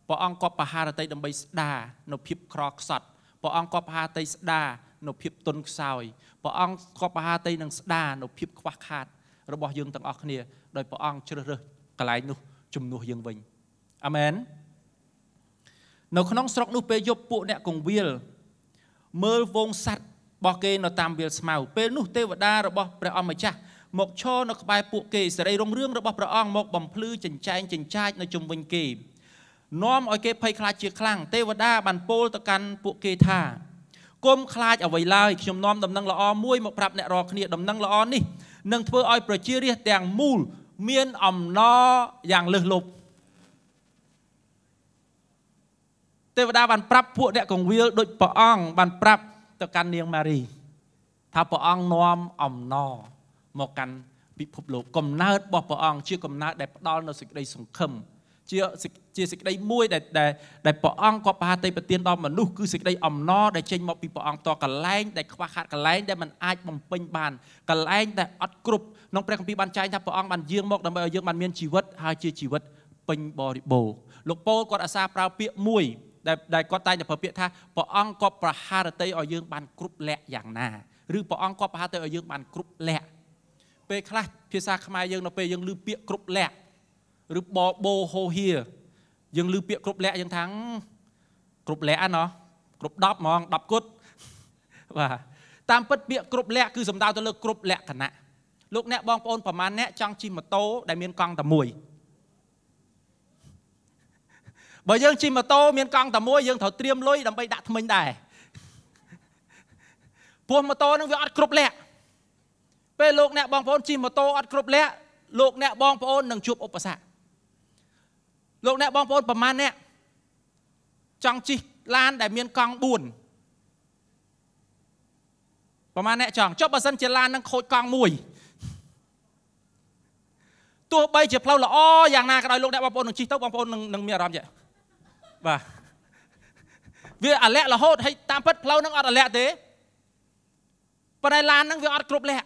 ព្រះអង្គគាត់ប្រហារតីដើម្បីស្ដារនៅភាពក្រខ្សត់ព្រះអង្គគាត់ប្រហារតីស្ដារនៅភាពទុនខ្សោយព្រះអង្គគាត់ប្រហារតីនឹងស្ដារនៅភាពខ្វះខាតរបស់យើងទាំងអស់គ្នាដោយព្រះអង្គជ្រើសរើសកន្លែងនោះជំនួសយើងវិញអាមែននៅក្នុងស្រុកនោះពេលយប់ពួកអ្នកកងវាលមើលវងសัตว์របស់គេនៅតាមវាលស្មៅពេលនោះទេវតារបស់ព្រះអង្គម្ចាស់មកឈរនៅក្បែរពួកគេសេរីរុងរឿងរបស់ព្រះអង្គមកបំភ្លឺចិញ្ចែងចិញ្ចាចនៅជុំវិញគេនាំឲ្យគេភ័យខ្លាចជាខ្លាំងទេវតាបានពោលទៅកាន់ពួកគេថាគុំខ្លាចអ្វីឡើយខ្ញុំនាំដំណឹងល្អមួយមកប្រាប់អ្នករាល់គ្នា ដំណឹងល្អនេះនឹងធ្វើឲ្យប្រជារាស្ត្រទាំងមូល មានអំណរយ៉ាងលើសលប់ទេវតាបានប្រាប់ពួកអ្នកកងវាលដូចព្រះអង្គបានប្រាប់ទៅកាន់នាងម៉ារី ថាព្រះអង្គនាំអំណរមកកាន់ពិភពលោកកំណើតរបស់ព្រះអង្គជាកំណើតដែលផ្ដល់នូវសេចក្តីសង្ឃឹមជាជាសេចក្តីមួយដែលដែលព្រះអង្គគាត់ប្រហាទេប្រទានដល់មនុស្សគឺសេចក្តីអំណរដែលចេញមកពីព្រះអង្គតកលែងដែលខ្វះខាតកលែងដែលมันអាចបំពេញបានកលែងដែលអត់គ្រប់ក្នុងព្រះគម្ពីរបានចែងថាព្រះអង្គបានយាងមកដើម្បីឲ្យយើងបានមានជីវិតហើយជាជីវិតពេញបរិបូរណ៍លោកប៉ូលគាត់អាសាប្រើពាក្យមួយ ដែលដែលគាត់តែងតែប្រើពាក្យថាព្រះអង្គគាត់ប្រហារតីឲ្យយើងបាន គ្រប់លក្ខយ៉ាងណាឬព្រះអង្គគាត់ប្រហារតីឲ្យយើងបានគ្រប់លក្ខពេលខ្លះភាសាខ្មែរយើងនៅពេលយើងឮពាក្យគ្រប់លក្ខឬបបោហោហៀយើងឮពាក្យគ្រប់លក្ខយើងថាគ្រប់លក្ខណោះគ្រប់10ហ្មង10គុតបាទតាមពិតពាក្យគ្រប់លក្ខគឺសំដៅទៅលើគ្រប់លក្ខណៈលោកអ្នកបងប្អូនប្រមាណអ្នកចង់ជិះម៉ូតូដែលមានកង់តែមួយបើយើងជិះម៉ូតូមានកង់តែមួយយើងត្រូវត្រៀមលុយដើម្បីដាក់ធ្មេញដែរពោះម៉ូតូនឹងវាអត់គ្រប់លក្ខពេលលោកអ្នកបងប្អូនជិះម៉ូតូអត់គ្រប់លក្ខលោកអ្នកបងប្អូននឹងជួបឧបសគ្គលោកអ្នកបងប្អូនប្រមាណអ្នកចង់ជិះឡានដែលមានកង់4ប្រមាណអ្នកចង់ចុះបើសិនជាឡាននឹងខូចកង់1ទោះបីជាផ្លូវល្អយ៉ាងណាក៏ដោយលោកអ្នកបងប្អូននឹងជិះទៅបងប្អូននឹងមានអារម្មណ៍យ៉ាងបាទវាអាលាក់រហូតហើយតាមពិតផ្លូវនឹងអត់អាលាក់ទេប៉ុន្តែឡាននឹងវាអត់គ្រប់លក្ខ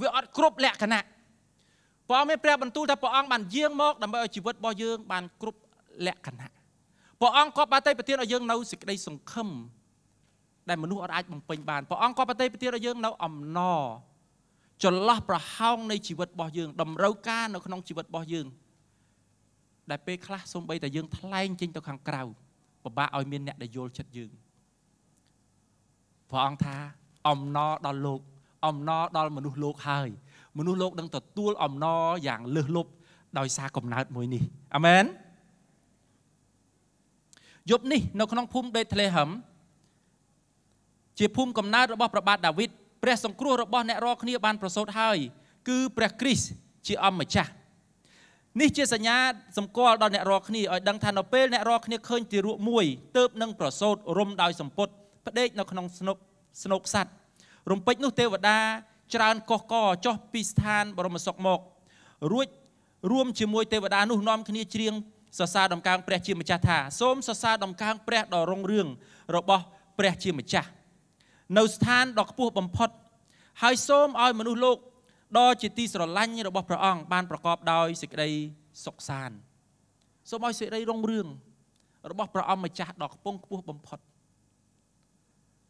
វាអត់គ្រប់លក្ខណៈព្រះអង្គមានព្រះបន្ទូលថាព្រះអង្គបានយាងមកដើម្បីឲ្យជីវិតរបស់យើងបានគ្រប់លក្ខណៈព្រះអង្គក៏បានតែប្រទានឲ្យយើងនៅសេចក្តីសង្ឃឹមដែលមនុស្សអត់អាចបំពេញបានព្រះអង្គក៏បានតែប្រទានឲ្យយើងនៅអំណរចន្លោះប្រហោងនៃជីវិតរបស់យើងតម្រូវការនៅក្នុងជីវិតរបស់យើងដែលពេលខ្លះសូម្បីតែយើងថ្លែងចេញទៅខាងក្រៅពិបាកឲ្យមានអ្នកដែលយល់ចិត្តយើងព្រះអង្គថាអំណរដល់លោក អំណរដល់មនុស្សលោកហើយមនុស្សលោកនឹងទទួលអំណរយ៉ាងលើសលប់ដោយសារកំណើតមួយនេះអាមែនយប់នេះនៅក្នុងភូមិបេតលេហឹមជាភូមិកំណើតរបស់ព្រះបាទដាវីតព្រះសង្គ្រោះរបស់អ្នករាល់គ្នាបានប្រសូតហើយគឺព្រះគ្រីស្ទជាអម្ចាស់នេះជាសញ្ញាសម្គាល់ដល់អ្នករាល់គ្នាឲ្យដឹងថានៅពេលអ្នករាល់គ្នាឃើញទារកមួយ ទើបនឹងប្រសូតរំដោយសម្ពុតផ្ដេកនៅក្នុងស្នុកស្នុកសัตว์រំពេចនោះទេវតាច្រើនកុះកចុះពីស្ថាន បរមសុខមករួចរួមជាមួយទេវតានោះនាំគ្នាច្រៀងសរសើរដំកើងព្រះជាម្ចាស់ថាសូមសរសើរដំកើងព្រះដ៏រុងរឿងរបស់ព្រះជាម្ចាស់នៅស្ថានដ៏ខ្ពស់បំផុតហើយសូមឲ្យមនុស្សលោកដ៏ជាទីស្រឡាញ់របស់ព្រះអង្គបានប្រកបដោយសេចក្តីសុខសាន្តសូមឲ្យសេចក្តីរុងរឿងរបស់ព្រះអង្គម្ចាស់ដ៏ខ្ពង់ខ្ពស់បំផុត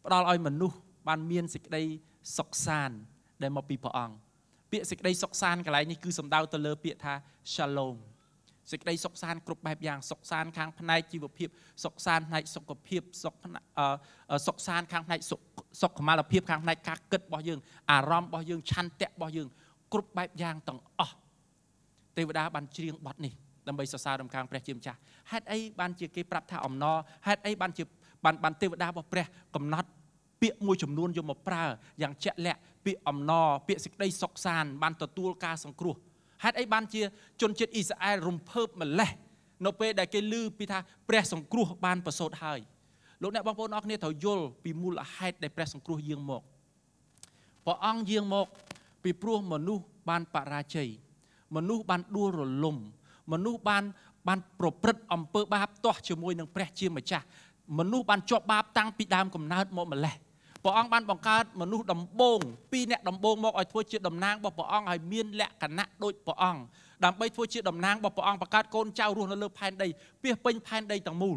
ផ្ដល់ឲ្យមនុស្សបានមានសេចក្តីសុខសាន្តដែលមកពីព្រះអង្គពាក្យសេចក្តីសុខសាន្តកន្លែងនេះគឺសំដៅទៅលើពាក្យថា Shalom សេចក្តីសុខសាន្តគ្រប់បែបយ៉ាងសុខសាន្តខាង ផ្នែកជីវភាពសុខសាន្តផ្នែកសុខភាពសុខសុខសាន្តខាងផ្នែកសុខមាលភាពខាងផ្នែកការគិតរបស់យើង អារម្មណ៍របស់យើងឆន្ទៈរបស់យើងគ្រប់បែបយ៉ាងទាំងអស់ទេវតាបានច្រៀងបទនេះដើម្បីសរសើររំខាងព្រះជាម្ចាស់ហេតុអីបានជាគេប្រាប់ថាអំណរហេតុអីបានជាបានបានទេវតារបស់ព្រះកំណត់ពាក្យមួយចំនួនយកមកប្រើយ៉ាងជាក់លាក់ពាក្យអំណរពាក្យសេចក្តីសុខសាន្តបានទទួលការសង្គ្រោះហេតុអីបានជាជនជាតិអ៊ីស្រាអែលរំភើបម្លេះនៅពេលដែលគេឮពីថាព្រះសង្គ្រោះ បានប្រសូតហើយលោកអ្នកបងប្អូនអរគ្នាត្រូវយល់ពីមូលហេតុដែលព្រះសង្គ្រោះយាងមកព្រះអង្គយាងមក ពីព្រោះមនុស្សបានបរាជ័យមនុស្សបានដួលរលំមនុស្សបានបានប្រព្រឹត្តអំពើ បាប ទាស់ជាមួយនឹងព្រះជាម្ចាស់មនុស្សបានជាប់បាបតាំងពីដើមកំណើតមកម្លេះព្រះអង្គបានបង្កើតមនុស្សដំបូងពីរអ្នកដំបូងមកឲ្យធ្វើជាតំណាងរបស់ព្រះអង្គឲ្យមានលក្ខណៈដូចព្រះអង្គដើម្បីធ្វើជាតំណាងរបស់ព្រះអង្គបង្កើតកូនចៅរស់នៅលើផែនដីពាសពេញផែនដីទាំងមូល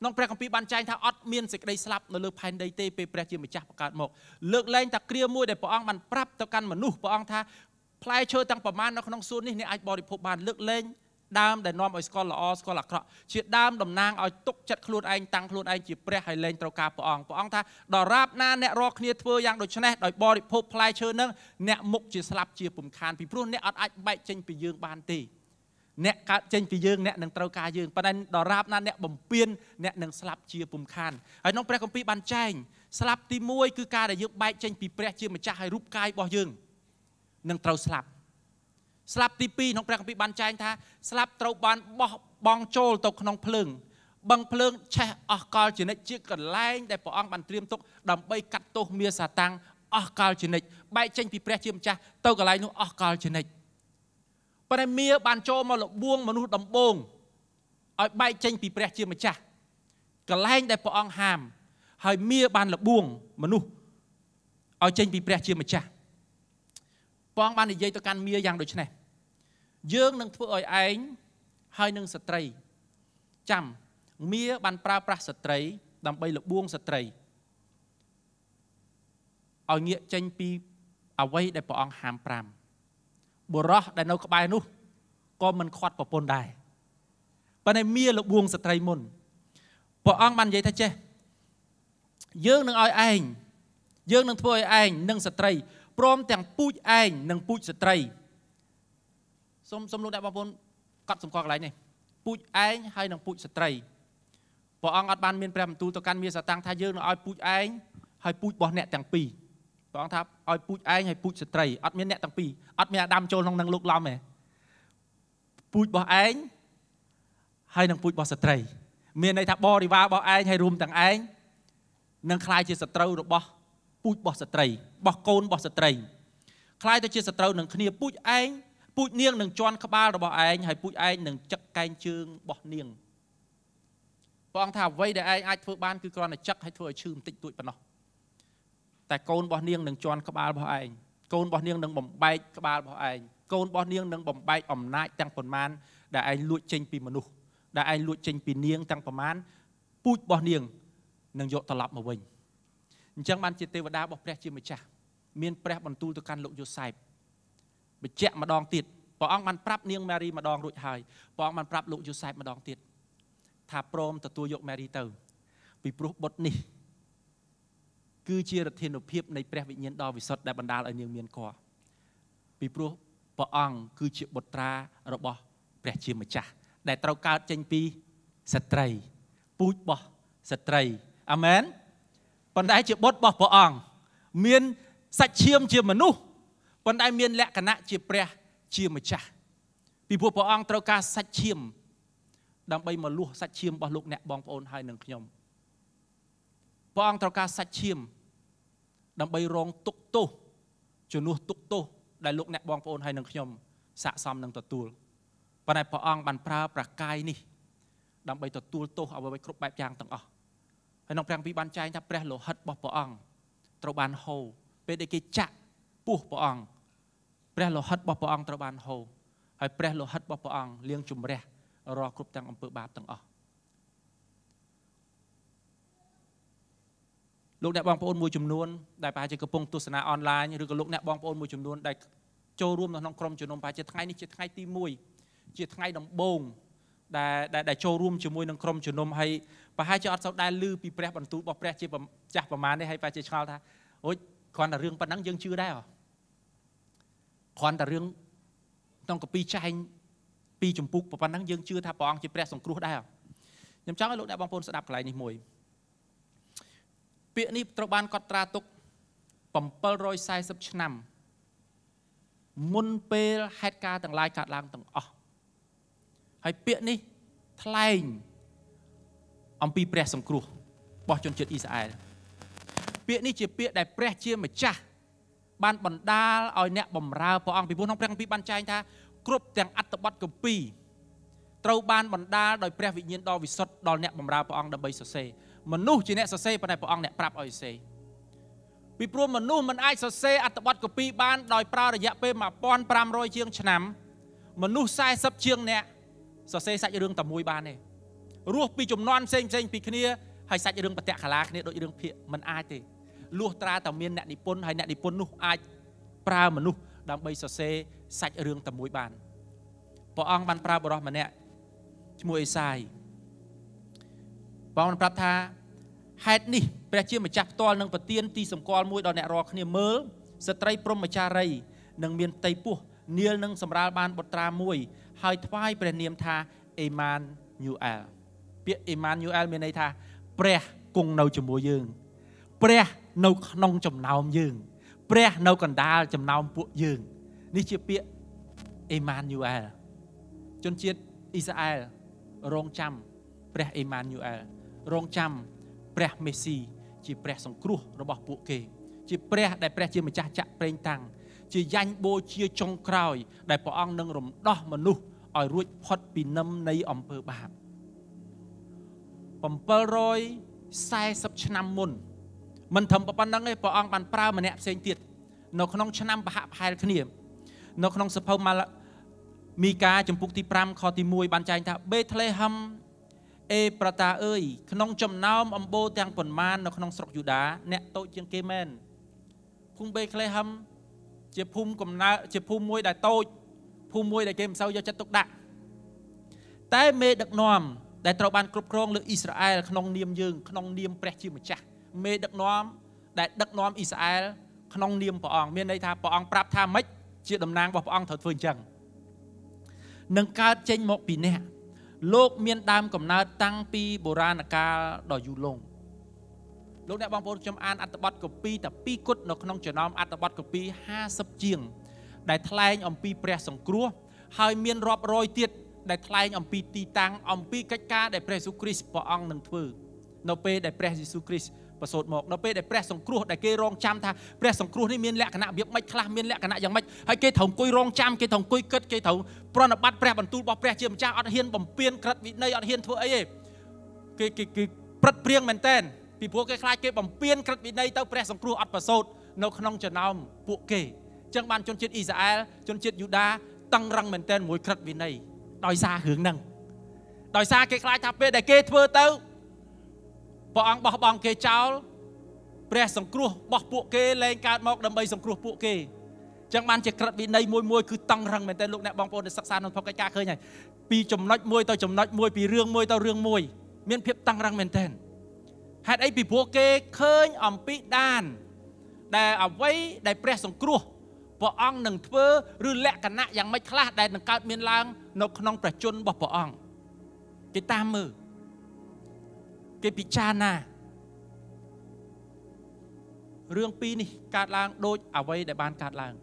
ក្នុងព្រះគម្ពីរបានចែងថាអត់មានសេចក្តីស្លាប់នៅលើផែនដីទេពេលព្រះជាម្ចាស់បង្កើតមកលើកលែងតែគ្រាមួយដែលព្រះអង្គបានប្រាប់ទៅកាន់មនុស្សព្រះអង្គថាផ្លែឈើទាំងប្រមាណនៅក្នុងសួននេះអ្នកអាចបរិភោគបានលើកលែងដើមដែលនាំឲ្យស្គាល់ល្អស្គាល់អាក្រក់ជាដើមតំណាងឲ្យទុកចិត្តខ្លួនឯងតាំងខ្លួនឯងជាព្រះហើយលែងត្រូវការព្រះអង្គព្រះអង្គថាដរាបណាអ្នករាល់គ្នាធ្វើយ៉ាងដូច្នេះដោយបរិភោគផ្លែឈើនឹងអ្នកមុខជាស្លាប់ជាពំខានពីព្រោះអ្នកអត់អាចបែកចេញពីយើង បានទេអ្នកកើតចេញ ពីយើងអ្នកនឹងត្រូវការយើងប៉ុន្តែដរាបណាអ្នកបំពេញអ្នកនឹងស្លាប់ជាពំខានហើយក្នុងព្រះគម្ពីរបានចែងស្លាប់ទី1គឺការដែលយើងបែកចេញពីព្រះជាម្ចាស់ហើយរូបកាយរបស់យើងនឹងត្រូវស្លាប់ស្លាប់ទី2ក្នុងព្រះគម្ពីរបានចែងថាស្លាប់ត្រូវបានបោះបង់ចូលទៅក្នុងភ្លើងបឹងភ្លើងឆេះអស់កលជនិតជាកន្លែងដែលព្រះអង្គបានត្រៀមទុកដើម្បីកាត់ទោសមារសាតាំងអស់កលជនិតបែកចេញពីព្រះជាម្ចាស់ទៅកន្លែងនោះអស់កលជនិតប៉ុន្តែមារបានចូលមកលបួងមនុស្សដំបងឲ្យបែកចេញពីព្រះជាម្ចាស់កន្លែងដែលព្រះអង្គហាមហើយមារបានលបួងមនុស្សឲ្យចេញពីព្រះជាម្ចាស់ព្រះអង្គបាននិយាយទៅកាន់មារយ៉ាងដូចនេះយើងនឹងធ្វើឲ្យឯងហើយនឹងស្ត្រីចាំមៀបានប្រើប្រាស់ស្ត្រីដើម្បីលបួងស្ត្រីឲ្យងាកចេញពីអ្វីដែលព្រះអង្គហាមប្រាមបុរសដែលនៅក្បែរនោះក៏មិនខាត់ប្រពន្ធដែរប៉ុន្តែមៀលបួងស្ត្រីមុនព្រះអង្គបាននិយាយថាចេះយើងនឹងឲ្យឯងយើងនឹងធ្វើឲ្យឯងនឹងស្ត្រីព្រមទាំងពូជឯងនិងពូជស្ត្រីសូមសូមលោកអ្នកបងប្អូនកត់សម្គាល់កន្លែងនេះពូជឯងហើយនឹងពូជស្ត្រីព្រះអង្គអត់បានមានព្រះបន្ទូលទៅកាន់មាសតាំងថាយើងនឹងឲ្យពូជឯងហើយពូជរបស់អ្នកទាំងពីរព្រះអង្គថាឲ្យពូជឯងហើយពូជស្ត្រីអត់មានអ្នកទាំងពីរអត់មានអាដាមចូលក្នុងនឹងលោកឡំទេពូជរបស់ឯងហើយនឹងពូជរបស់ស្ត្រី មានន័យថាបរិវាររបស់ឯងហើយរួមទាំងឯងនឹងคล้ายជាសត្រូវរបស់ពូជរបស់ស្ត្រីរបស់កូនរបស់ស្ត្រីคล้ายទៅជាសត្រូវនឹងគ្នាពូជឯងពូជនាងនឹងជន់ក្បាលរបស់ឯងហើយពូជឯងនឹងចឹកកែងជើងរបស់នាងព្រះអង្គថាអ្វីដែលឯងអាចធ្វើបានគឺគ្រាន់តែចឹកហើយធ្វើឲ្យឈឺបន្តិចតួចប៉ុណ្ណោះតែកូនរបស់នាងនឹងជន់ក្បាលរបស់ឯងកូនរបស់នាងនឹងបំបែកក្បាលរបស់ឯងកូនរបស់នាងនឹងបំបែកអំណាចទាំងប៉ុន្មានដែលឯងលួចចេញពីមនុស្សដែលឯងលួចចេញពីនាងទាំងប៉ុន្មានពូជរបស់នាងនឹងយកត្រឡប់មកវិញអញ្ចឹងបានជាទេវតារបស់ព្រះជាម្ចាស់មានព្រះបន្ទូលទៅកាន់លោកយូសែបបញ្ជាក់ម្ដងទៀតព្រះអង្គបានប្រាប់នាងម៉ារីម្ដងរួចហើយព្រះអង្គបានប្រាប់លោកយូសែបម្ដងទៀតថាព្រមទទួលយកម៉ារីទៅពីព្រោះបុត្រនេះគឺជារធានុភាពនៃព្រះវិញ្ញាណដ៏វិសុទ្ធដែលបណ្ដាលឲ្យនាងមានគភ៌ពីព្រោះព្រះអង្គគឺជាបុត្រារបស់ព្រះជាម្ចាស់ ដែលត្រូវកើតចេញពីស្ត្រីពូជរបស់ស្ត្រីអាមែនប៉ុន្តែជាបុត្ររបស់ព្រះអង្គមានសាច់ឈាមជាមនុស្សប៉ុន្តែមានលក្ខណៈជាព្រះជាម្ចាស់ពីព្រោះព្រះអង្គត្រូវការសាច់ឈាម ដើម្បីមកលួសសាច់ឈាមរបស់លោកអ្នកបងប្អូនហើយនឹងខ្ញុំព្រះអង្គត្រូវការសាច់ឈាមដើម្បីរងទុកទោសជំនួសទុកទោសដែលលោកអ្នកបងប្អូនហើយនឹងខ្ញុំស័កសមនឹងទទួលប៉ុន្តែព្រះអង្គបានប្រើប្រកាយនេះ ដើម្បីទទួលទោសអ្វីគ្រប់បែបយ៉ាងទាំងអស់ហើយក្នុងព្រះគម្ពីរបានចែងថាព្រះលោហិតរបស់ព្រះអង្គត្រូវបានហូរពេលដែលគេចាក់ពោះព្រះអង្គព្រះលោហិតរបស់ព្រះអង្គត្រូវបានហូរហើយព្រះលោហិតរបស់ព្រះអង្គលាងជំរះរាល់គ្រប់ទាំងអំពើបាបទាំងអស់លោកអ្នកបងប្អូនមួយចំនួនដែលប្រហែលជាកំពុងទស្សនាអនឡាញឬក៏លោកអ្នកបងប្អូនមួយចំនួនដែលចូលរួមនៅក្នុងក្រុមជំនុំប្រហែលជាថ្ងៃនេះជាថ្ងៃទី1ជាថ្ងៃដំបូង ដែលដែលចូលរួមជាមួយនឹងក្រុមជំនុំហើយប្រហែលជាអត់សូវដែលឮពីព្រះបន្ទូលរបស់ព្រះជាចាស់ប្រមាណនេះហើយប្រហែលជាឆ្ងល់ថាអូចគ្រាន់តែរឿងប៉ុណ្ណឹងយើងជឿដែរអ្ហ៎គ្រាន់តែរឿងក្នុងកពីចែងពីចម្ពុះប៉ុណ្ណឹងយើងជឿថាព្រះអង្គជាព្រះសង្គ្រោះដែរខ្ញុំចង់ឲ្យលោកអ្នកបងប្អូនស្ដាប់កន្លែងនេះមួយពាក្យនេះត្រូវបានកត់ត្រាទុក740ឆ្នាំមុនពេលហេតុការណ៍ទាំងឡាយកើតឡើងទាំងអស់ហើយពាក្យនេះថ្លែងអំពីព្រះសង្គ្រោះរបស់ជនជាតិអ៊ីស្រាអែលពាក្យនេះជាពាក្យដែលព្រះ ជាម្ចាស់បានបណ្ដាលឲ្យអ្នកបំរើព្រះអង្គពីព្រោះក្នុងព្រះគម្ពីរបានចែងថា គ្រប់ទាំងអត្តបទគម្ពីរត្រូវបានបណ្ដាលដោយព្រះវិញ្ញាណដ៏វិសុទ្ធដល់អ្នកបំរើព្រះអង្គដើម្បីសរសេរមនុស្សជាអ្នកសរសេរប៉ុន្តែព្រះអង្គអ្នកប្រាប់ឲ្យសរសេរពីព្រោះមនុស្សមិនអាចសរសេរអត្ថបទកពី បានដោយប្រើរយៈពេល1500ជាងឆ្នាំ មនុស្ស40ជាងអ្នកសរសេរសាច់រឿងតែមួយបានទេរស់ពីចំនួនផ្សេងផ្សេងពីគ្នាហើយសាច់រឿងបតៈកាឡាគ្នាដូចរឿងភាគមិនអាចទេលុះត្រាតែមានអ្នកនិពន្ធហើយអ្នកនិពន្ធនោះអាចប្រើមនុស្សដើម្បីសរសេរសាច់រឿងតែមួយបានព្រះអង្គបានប្រាប់បរិសម្នាក់ឈ្មោះអេសាយព្រះអង្គប្រាប់ថាហេតុនេះព្រះជាម្ចាស់ផ្ទាល់នឹងប្រទានទីសម្គាល់មួយដល់អ្នករាល់គ្នាមើលស្ត្រីព្រមចារីនឹងមានផ្ទៃពោះនាលនឹងសម្រាលបានបុត្រាមួយ ហើយថ្វាយព្រះនាមថាអេម៉ានញូអែលពាក្យអេម៉ានញូអែលមានន័យថា ព្រះគង់នៅជាមួយយើងព្រះនៅក្នុងចំណោមយើង ព្រះ នៅកណ្ដាលចំណោមពួកយើង នេះជាពាក្យអេម៉ានយូអែលជនជាតិអ៊ីស្រាអែលរងចាំព្រះអេម៉ានយូអែលរងចាំព្រះមេស៊ីជា ព្រះសង្គ្រោះរបស់ពួកគេ ជាព្រះដែលព្រះជាម្ចាស់ចាក់ប្រេងតាំងជាយ៉ាញ់បូជាចុងក្រោយដែលព្រះអង្គនឹងរំដោះមនុស្សឲ្យរួចផុត ពីនឹមនៃអំពើបាប740ឆ្នាំមុនមិនត្រឹមប៉ុណ្្នឹងទេព្រះអង្គបានប្រើម្នាក់ផ្សេងទៀតនៅក្នុងឆ្នាំបហៈផែលគ្នានៅក្នុងសភៅម៉ាមីកាចំពុកទី5ខទី1បានចែងថាបេតលេហឹមអេប្រតាអើយក្នុងចំណោមអំបូរទាំងប៉ុន្មាននៅក្នុងស្រុកយូដាអ្នកតូចជាងគេមែនភូមិបេតលេហឹមជាភូមិកំណើជាភូមិមួយដែលតូចភូមិមួយដែលគេមិនសូវយកចិត្តទុកដាក់តែមេដឹកនាំដែលត្រូវបានគ្រប់គ្រងលើអ៊ីស្រាអែលក្នុងនាមយើងក្នុងនាមព្រះជាម្ចាស់មេដឹកនាំដែលដឹកនាំអ៊ីស្រាអែលក្នុងនាមព្រះអង្គមានន័យថាព្រះអង្គប្រាប់ថាម៉េចជាតំណាងរបស់ព្រះអង្គត្រូវធ្វើអញ្ចឹងនឹងកើតចេញមកពីអ្នកលោកមានដើមកំណើតតាំងពីបុរាណកាលដ៏យូរលង់លោកអ្នកបងប្អូនខ្ញុំអានអត្ថបទកពីតាពីរគត់នៅក្នុងចំណោមអត្ថបទកពី50ជាងដែលថ្លែងអំពីព្រះសង្គ្រោះហើយមានរាប់រយទៀតដែលថ្លែងអំពីទីតាំងអំពីកិច្ចការដែលព្រះយេស៊ូវគ្រីស្ទព្រះអង្គនឹងធ្វើនៅពេលដែលព្រះយេស៊ូវគ្រីស្ទប្រសូតមកដល់ពេលដែលព្រះសង្គ្រោះដែលគេរងចាំថាព្រះសង្គ្រោះនេះមានលក្ខណៈវាមិនខ្លះមានលក្ខណៈយ៉ាងម៉េចហើយគេត្រូវអង្គុយរងចាំគេត្រូវអង្គុយគិតគេត្រូវប្រណិប័តព្រះបន្ទូលរបស់ព្រះជាម្ចាស់អត់ហ៊ានបំពានក្រិតវិន័យអត់ហ៊ានធ្វើអីទេគេគេព្រឹត្តព្រៀងមែនតែនពីព្រោះគេខ្លាចគេបំពានក្រិតវិន័យទៅព្រះសង្គ្រោះអត់ប្រសូតនៅក្នុងចំណោមពួកគេអញ្ចឹងបានជនជាតិអ៊ីស្រាអែលជនជាតិយូដាតឹងរឹងមែនតែនមួយក្រិតវិន័យដោយសាររឿងហ្នឹងដោយសារគេខ្លាចថាពេលដែលគេធ្វើទៅព្រះអង្គបោះបង់គេចោលព្រះសង្គ្រោះបោះពួកគេលែងកើតមកដើម្បីសង្គ្រោះពួកគេចឹងបានជាក្រិតវិន័យមួយមួយគឺតឹងរឹងមែនតើលោកអ្នកបងប្អូនដែលសិក្សានៅភពកិច្ចការឃើញហើយពីចំណុចមួយទៅចំណុចមួយពីរឿងមួយទៅរឿងមួយមានភាពតឹងរឹងមែនតើហេតុអីពីព្រោះគេឃើញអំពីដាន ដែលអ្វីដែលព្រះសង្គ្រោះព្រះអង្គនឹងធ្វើឬលក្ខណៈយ៉ាងម៉េចខ្លះដែលនឹងកើតមានឡើងនៅក្នុងប្រជជនរបស់ព្រះអង្គគេតាមមើលគេពិចារណារឿងពីរនេះកើតឡើងដូចអ្វីដែលបានកើតឡើង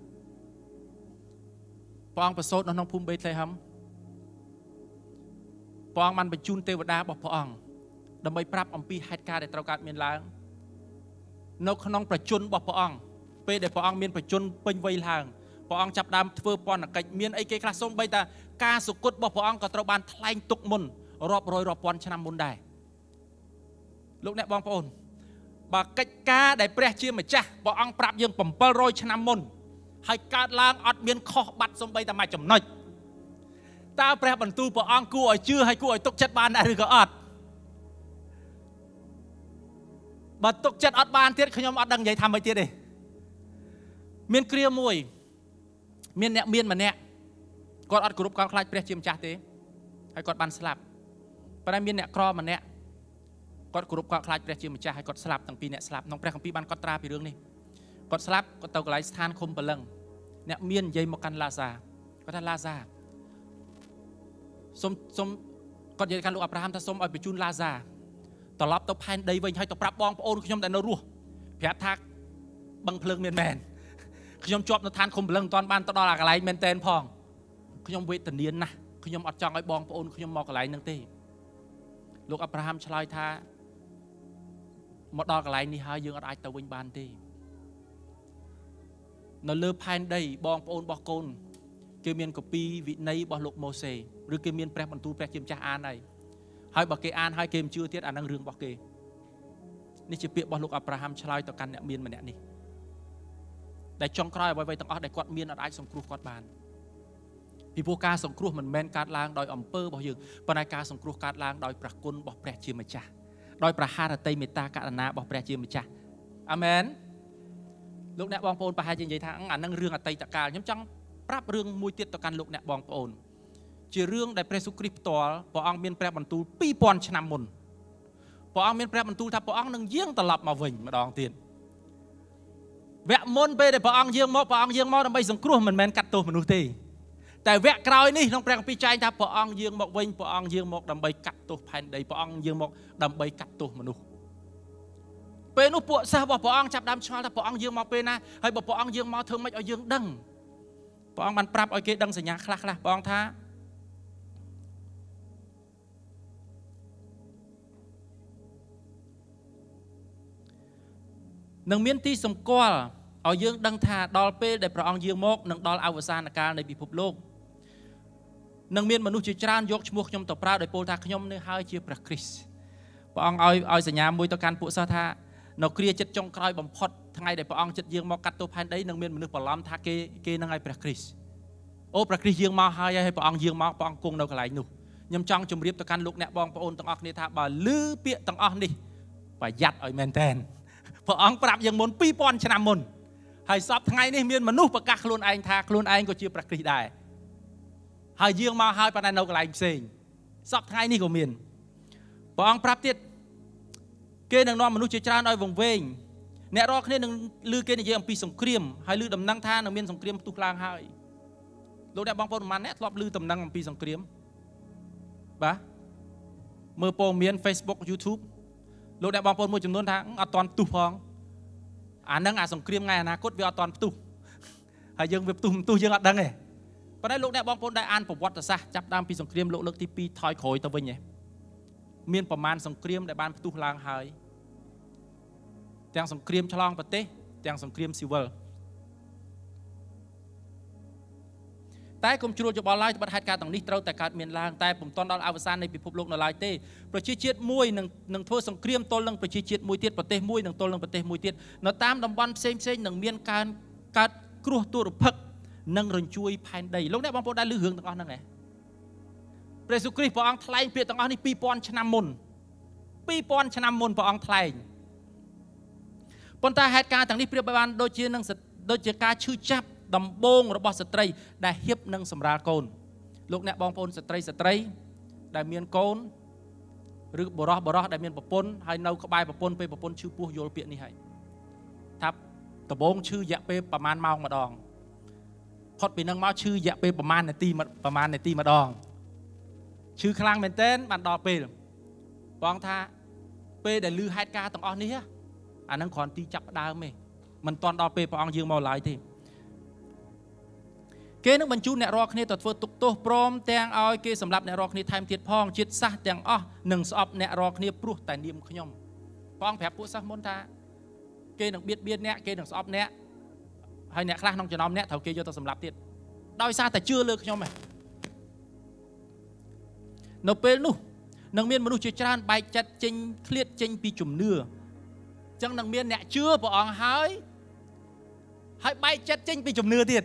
ព្រះអង្គប្រសូតនៅក្នុងភូមិបេតលេហឹមព្រះអង្គបានបញ្ជូនទេវតារបស់ព្រះអង្គដើម្បីប្រាប់អំពីហេតុការណ៍ដែលត្រូវកើតមានឡើង នៅក្នុងប្រជជនរបស់ព្រះអង្គពេលដែលព្រះអង្គមានប្រជជនពេញវ័យឡើងព្រះអង្គចាប់ដើមធ្វើពន្ធកិច្ចមានអីគេខ្លះសូម្បីតាការសុគតរបស់ព្រះអង្គក៏ត្រូវបានថ្លែងទុកមុនរាប់រយរាប់ពាន់ឆ្នាំមុនដែរលោកអ្នកបងប្អូន បើកិច្ចការដែលព្រះជាម្ចាស់ព្រះអង្គប្រាប់យើង700ឆ្នាំមុន ហើយកើតឡើងអត់មានខុសបាត់សំបីតែមួយចំណុចតើព្រះបន្ទូលព្រះអង្គគួរឲ្យជឿហើយគួរឲ្យទុកចិត្តបានដែរឬក៏អត់បើទុកចិត្តអត់បានទៀតខ្ញុំអត់ដឹងនិយាយថាម៉េចទៀតទេមានគ្រាមួយមានអ្នកមានម្នាក់គាត់អត់គោរពកោតខ្លាចព្រះ ជាម្ចាស់ទេហើយគាត់បានស្លាប់ប៉ុន្តែមានអ្នកក្រម្នាក់គាត់គោរពគាត់ខ្លាចព្រះជាម្ចាស់ហើយគាត់ស្លាប់ទាំងពីរអ្នកស្លាប់ក្នុងព្រះគម្ពីរបានកត់ត្រាពីរឿងនេះគាត់ស្លាប់គាត់ទៅកន្លែងស្ថានឃុំបលឹងអ្នកមាននិយាយមកកាន់ឡាសាគាត់ថាឡាសាសុំសុំគាត់និយាយកាន់លោកអាប់រ៉ាហាំថាសុំឲ្យបញ្ជូនឡាសាត្រឡប់ទៅផែនដីវិញហើយទៅប្រាប់បងប្អូនខ្ញុំដែលនៅរស់ប្រាប់ថាបឹងភ្លើងមានមែនខ្ញុំជាប់នៅឋានឃុំព្រលឹងមិនទាន់បានទៅដល់អាកន្លែងមែនតែនផងខ្ញុំវេទនាណាស់ខ្ញុំអត់ចង់ឲ្យបងប្អូនខ្ញុំមកកន្លែងហ្នឹងទេលោកអាប់រ៉ាហាំឆ្លើយថាមកដល់កន្លែងនេះហើយយើងអត់អាចទៅវិញបានទេនៅលើផែនដីបងប្អូនរបស់កូនគេមានកពី វិន័យរបស់លោកម៉ូសេឬគេមានព្រះបន្ទូលព្រះជាម្ចាស់អានហើយហើយបើគេអានហើយគេមិនជឿទៀតអានឹងរឿងរបស់គេនេះជាពាក្យរបស់លោកអាប់រ៉ាហាំឆ្លើយទៅកាន់អ្នកមានម្នាក់នេះដែលចុងក្រោយអ្វីៗទាំងអស់ដែលគាត់មានអាចសង្គ្រោះគាត់បានពីព្រោះការសង្គ្រោះមិនមែនកើតឡើងដោយអំពើរបស់យើងប៉ុន្តែការសង្គ្រោះកើតឡើងដោយព្រះគុណរបស់ព្រះជាម្ចាស់ដោយប្រហារតីមេត្តាករណារបស់ព្រះជាម្ចាស់អាមែនលោកអ្នកបងប្អូនប្រហែលជានិយាយថាអានឹងរឿងអតីតកាលខ្ញុំចង់ប្រាប់រឿងមួយទៀតទៅកាន់លោកអ្នកបងប្អូនជារឿងដែលព្រះសុគ្រីស្ទផ្ទាល់ព្រះអង្គមានព្រះបន្ទូល2000ឆ្នាំមុនព្រះអង្គមានព្រះបន្ទូលថាព្រះអង្គនឹងយាង ត្រឡប់មកវិញម្ដងទៀតវគ្គមុនពេលដែលព្រះអង្គយាងមកព្រះអង្គយាងមកដើម្បីសង្គ្រោះមិនមែនកាត់ទោសមនុស្សទេតែវគ្គក្រោយនេះក្នុងព្រះគម្ពីរចែងថាព្រះអង្គយាងមកវិញព្រះអង្គយាងមកដើម្បីកាត់ទោសផែនដីព្រះអង្គយាងមកដើម្បី កាត់ទោសមនុស្សពេលនោះពួកសិស្សរបស់ព្រះអង្គចាប់ដើមឆ្ងល់ថាព្រះអង្គយាងមកពេលណាហើយបើព្រះអង្គយាងមកធ្វើម៉េចឲ្យយើងដឹងព្រះអង្គបានប្រាប់ឲ្យគេដឹងសញ្ញាខ្លះខ្លះព្រះអង្គថានឹងមានទីសម្គាល់ឲ្យយើងដឹងថា ដល់ពេលដែលព្រះអង្គយាងមកនឹងដល់អវសានកាលនៃពិភពលោកនឹងមានមនុស្សជាច្រើនយកឈ្មោះខ្ញុំទៅប្រើដោយពោលថាខ្ញុំនេះហើយជាព្រះគ្រីស្ទព្រះអង្គឲ្យឲ្យសញ្ញាមួយទៅកាន់ពួកសិស្សថានៅគ្រាចិត្តចុងក្រោយបំផុតថ្ងៃដែលព្រះអង្គចិត្តយើងមកកាត់ទោសផែនដីនឹងមានមនុស្សបន្លំថាគេគេនឹងឲ្យព្រះគ្រីស្ទអូព្រះគ្រីស្ទយើងមកហើយហើយព្រះអង្គយើងមកព្រះអង្គគង់នៅកន្លែងនោះខ្ញុំចង់ជម្រាបទៅកាន់លោកអ្នកបងប្អូនទាំងអស់គ្នាថាបើឮពាក្យទាំងអស់នេះប្រយ័ត្នឲ្យមែនតែនព្រះអង្គប្រាប់យើងមុន2000ឆ្នាំមុនហើយសពថ្ងៃនេះមានមនុស្សប្រកាសខ្លួនឯងថាខ្លួនឯងក៏ជាព្រះគ្រីស្ទដែរហើយយាងមកហើយប៉ុន្តែនៅកន្លែងផ្សេងសពថ្ងៃនេះក៏មានព្រះអង្គប្រាប់ទៀតគេនឹងនាំមនុស្សជាច្រើនឲ្យវង្វេងអ្នករាល់គ្នានឹងឮគេនិយាយអំពីសង្គ្រាមហើយឮដំណឹងថានឹងមានសង្គ្រាមផ្ទុះឡើងហើយលោកអ្នកបងប្អូនប្រហែលអ្នកធ្លាប់ឮដំណឹងអំពីសង្គ្រាមបាទមើលព័ត៌មាន Facebook YouTube លោកអ្នកបងប្អូនមួយចំនួនថាអត់តន់ផ្ទុះផងអានឹងអាសង្គ្រាមថ្ងៃអនាគតវាអត់តន់ផ្ទុះហើយយើងវាផ្ទុះមិនផ្ទុះយើងអត់ដឹងទេប៉ុន្តែលោកអ្នកបងប្អូនដែលអានប្រវត្តិសាស្ត្រចាប់ដើមពីសង្គ្រាមលោកលើកទី2ថយក្រោយទៅវិញឯងមានប្រមាណសង្គ្រាមដែលបានផ្ទុះឡើងហើយទាំងសង្គ្រាមឆ្លងប្រទេស ទាំងសង្គ្រាមស៊ីវិលតែគុំជ្រួលយោបល់ឡើយត្បិតហេតុការណ៍ទាំងនេះត្រូវតែកើតមានឡើងតែពុំទាន់ដល់អវសាននៃពិភពលោកនៅឡើយទេប្រជាជាតិមួយនឹងនឹងធ្វើសង្គ្រាមទល់នឹងប្រជាជាតិមួយទៀតប្រទេសមួយនឹងទល់នឹងប្រទេសមួយទៀតនៅតាមតំបន់ផ្សេងផ្សេងនឹងមានការកើតគ្រោះទុរភិក្សនិងរញ្ជួយ ផែនដីលោកអ្នកបងប្អូនដែលឮរឿងទាំងអស់ហ្នឹងឯងព្រះយេស៊ូវគ្រីស្ទព្រះអង្គថ្លែងពាក្យទាំងអស់នេះ2000ឆ្នាំមុន2000ឆ្នាំមុនព្រះអង្គថ្លែងប៉ុន្តែហេតុការណ៍ទាំងនេះប្រៀបបាន ដូចជានឹងដូចជាការឈឺចាប់ដំបងរបស់ស្ត្រីដែលហៀបនឹងសម្រាលកូន លោកអ្នកបងប្អូនស្ត្រីស្ត្រីដែលមានកូនឬបរោះបរោះដែលមានប្រពន្ធហើយនៅក្បែរប្រពន្ធពេលប្រពន្ធឈឺពោះយល់ពាក្យនេះហើយថាដំបងឈឺរយៈពេលប្រហែលម៉ោងម្ដងផុតពីនឹងមកឈឺរយៈពេលប្រហែលនាទីប្រហែលនាទីម្ដងឈឺខ្លាំងមែនទែនបានដល់ពេលបងថាពេលដែលឮហេតុការណ៍ទាំងអស់នេះអានឹងគ្រាន់ទីចាប់ដើមទេមិនទាន់ដល់ពេលព្រះអង្គយើងមកឡើយទេគេនឹងបញ្ជូនអ្នករាល់គ្នាទៅធ្វើទុកទោសព្រមទាំងឲ្យគេសម្លាប់អ្នករាល់គ្នាថែមទៀតផងជាតិសាសទាំងអស់នឹងស្អប់អ្នករាល់គ្នាព្រោះតែនាមខ្ញុំព្រះអង្គប្រាប់ពួកសិស្សមុនថាគេនឹងបៀតបៀនអ្នកគេនឹងស្អប់អ្នកហើយអ្នកខ្លះក្នុងចំណោមអ្នកត្រូវគេយកទៅសម្លាប់ទៀតដោយសារតែជឿលើខ្ញុំឯងនៅពេលនោះនឹងមានមនុស្សជាច្រើនបែកចិត្តចេញឃ្លាតចេញពីជំនឿអញ្ចឹងនឹងមានអ្នកជឿព្រះអង្គហើយហើយបែកចិត្តចេញពីជំនឿទៀត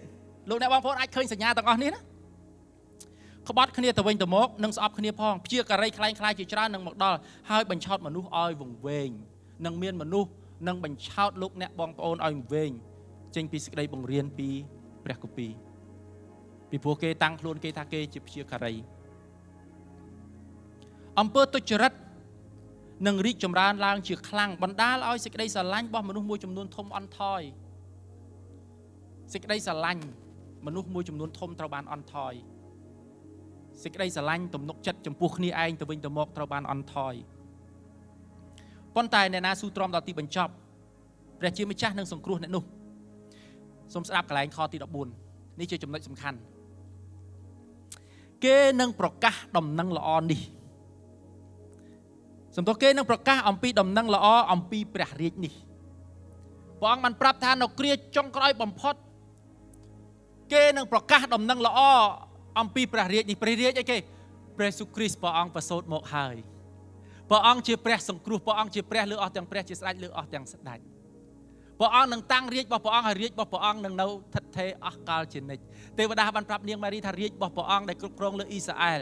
លោកអ្នកបងប្អូនអាចឃើញសញ្ញាទាំងអស់នេះណាក្បត់គ្នាទៅវិញទៅមកនិងស្អប់គ្នាផងព្យាការីខ្លាំងខ្លាយជាច្រើននឹងមកដល់ហើយបញ្ឆោតមនុស្សឲ្យវង្វេងនឹងមានមនុស្សនឹងបញ្ឆោតលោកអ្នកបងប្អូនឲ្យវង្វេងចេញពីសេចក្តីបង្រៀនពីព្រះគម្ពីរពីព្រោះគេតាំងខ្លួនគេថាគេជាព្យាការីអំពើទុច្ចរិតនឹងរីកចម្រើនឡើង ជាខ្លាំងបណ្ដាលឲ្យសេចក្តីស្រឡាញ់របស់មនុស្សមួយចំនួនធំអន់ថយសេចក្តីស្រឡាញ់មនុស្សមួយចំនួនធំត្រូវបានអន់ថយសេចក្តីស្រឡាញ់ទំនុកចិត្តចំពោះគ្នាឯងទៅវិញទៅមកត្រូវបានអន់ថយប៉ុន្តែអ្នកណាស៊ូទ្រាំដល់ទីបញ្ចប់ព្រះជាម្ចាស់នឹងសង្គ្រោះអ្នកនោះសូមស្ដាប់កន្លែងខទី14នេះជាចំណុចសំខាន់គេនឹងប្រកាសដំណឹងល្អនេះសំទោសគេនឹងប្រកាសអំពីដំណឹងល្អអំពីព្រះរាជនេះព្រះអង្គបានប្រាប់ថានៅគ្រាចុងក្រោយបំផុត គេនឹងប្រកាសដំណឹងល្អអំពីព្រះរាជនេះព្រះរាជអីគេព្រះសុគ្រីស្ទព្រះអង្គប្រសូតមក ហើយព្រះអង្គជាព្រះសង្គ្រោះព្រះអង្គជាព្រះលើអស់ទាំងព្រះជាស្ដេចលើអស់ទាំងស្ដេចព្រះអង្គនឹងតាំងរាជរបស់ព្រះអង្គហើយរាជរបស់ព្រះអង្គនឹងនៅឋិតថេរអស់កលជានិច្ចទេវតាបានប្រាប់នាងម៉ារីថារាជរបស់ព្រះអង្គដែលគ្រប់គ្រងលើអ៊ីស្រាអែល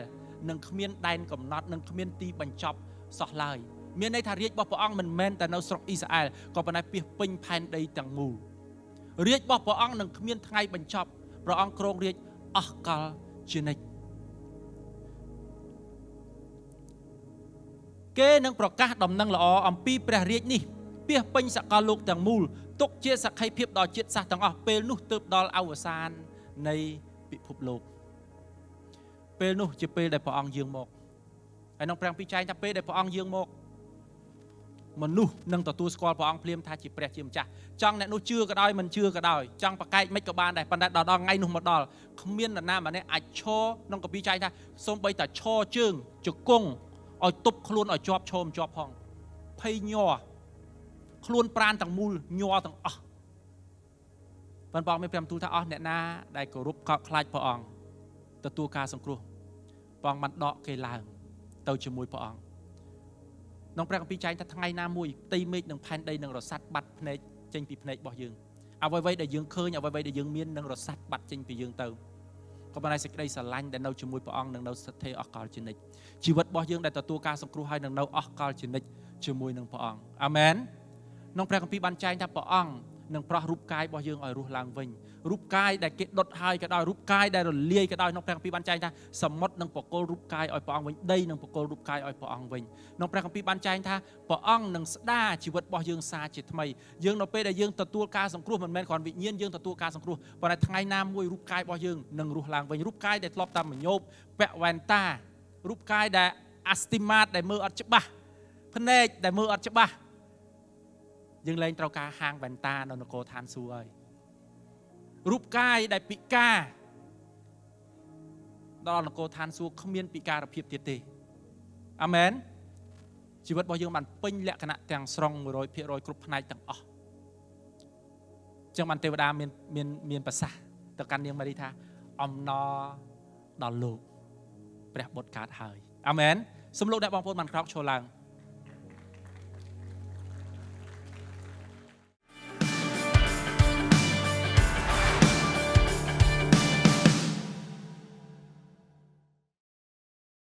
នឹងគ្មានដែនកំណត់នឹងគ្មានទីបញ្ចប់សោះឡើយមានន័យថារាជរបស់ព្រះអង្គមិនមែនតែនៅស្រុកអ៊ីស្រាអែលក៏ប៉ុន្តែពាសពេញផែនដីទាំងមូលរាជរបស់ព្រះអង្គនឹងគ្មានថ្ងៃបញ្ចប់ព្រះអង្គគ្រងរាជអស់កលជានិច្ចគេនឹងប្រកាសដំណឹងល្អអំពីព្រះរាជនេះ ពាសពេញសកលលោកទាំងមូលទុកជាសក្ខីភាពដល់ជាតិសាសន៍ទាំងអស់ពេលនោះទៅដល់អវសាននៃពិភពលោកពេលនោះជាពេលដែលព្រះអង្គយាងមកហើយក្នុងប្រាំងពីចែងថាពេលដែលព្រះអង្គយាងមកមនុស្សនឹងទទួលស្គាល់ព្រះអង្គភ្លាមថាជាព្រះជាម្ចាស់ចង់អ្នកនោះជឿក៏ដោយមិនជឿក៏ដោយចង់ប្រកែកមិនក៏បានដែរប៉ុន្តែដល់ដល់ថ្ងៃនោះមកដល់គ្មាននរណាម្នាក់អាចឈរក្នុងកាពីចែងថាសូម្បីតែឈរជើងជង្គង់ឲ្យទប់ខ្លួនឲ្យជាប់ឈរមិនជាប់ផងភ័យញ័រខ្លួនប្រានទាំងមូលញ័រទាំងអស់ប៉ុន្តែព្រះអង្គមានព្រះបន្ទូលថាអស់អ្នកណាដែលគោរពកោតខ្លាចព្រះអង្គទទួលការសង្គ្រោះព្រះអង្គបានដកគេឡើងទៅជាមួយព្រះអង្គក្នុងព្រះគម្ពីរចែងថាថ្ងៃណាមួយផ្ទៃមេឃនិងផែនដីនឹងរសាត់បាត់ភ្នែកចេញពីភ្នែករបស់យើងអ្វីៗដែលយើងឃើញអ្វីៗដែលយើងមាននឹងរសាត់បាត់ចេញពីយើងទៅក៏ប៉ុន្តែសេចក្តីស្រឡាញ់ដែលនៅជាមួយព្រះអង្គនឹងនៅស្ថិរអកលជនិតជីវិតរបស់យើងដែលទទួលការសង្គ្រោះហើយនឹងនៅអកល ជនិតជាមួយនឹងព្រះអង្គអាមែនក្នុងព្រះគម្ពីរបានចែងថាព្រះអង្គនឹងប្រោះរូបកាយរបស់យើងឲ្យរស់ឡើងវិញរូបកាយដែលគេដុតហើយក៏ដោយរូបកាយដែលរលាយក៏ដោយក្នុងព្រះគម្ពីរបានចែងថាសមុទ្រនឹងបកគលរូបកាយឲ្យព្រះអង្គវិញដីនឹងបកគលរូបកាយឲ្យព្រះអង្គវិញក្នុងព្រះគម្ពីរបានចែងថាព្រះអង្គនឹងស្ដារជីវិតរបស់យើងសាជាថ្មីយើងនៅពេលដែលយើងទទួលការសង្គ្រោះមិនមែនគ្រាន់វិញ្ញាណយើងទទួលការសង្គ្រោះប៉ុន្តែថ្ងៃណាមួយរូបកាយរបស់យើងនឹងរស់ឡើងវិញរូបកាយដែលធ្លាប់តាមញោបពាក់វ៉ែនតារូបកាយដែលអាស្ទីម៉ាតដែលមើលអត់ច្បាស់ភ្នែកដែលមើលអត់ច្បាស់យើងលែងត្រូវការហាងវ៉ែនតានៅនគរឋានសួគ៌ហើយរូបកាយដែលពិការដល់នគរឋានសួគ៌គ្មានពិការភាពទៀតទេអាមែនជីវិតរបស់យើងបានពេញលក្ខណៈទាំងស្រុង100%គ្រប់ផ្នែកទាំងអស់ចឹងបានទេវតាមានមានមានប្រសាសន៍ទៅកាន់នាងម៉ារីថាអំណរដល់លោកព្រះបុត្រកើតហើយអាមែនសូមលោកអ្នកបងប្អូនបានក្រោកឈរឡើង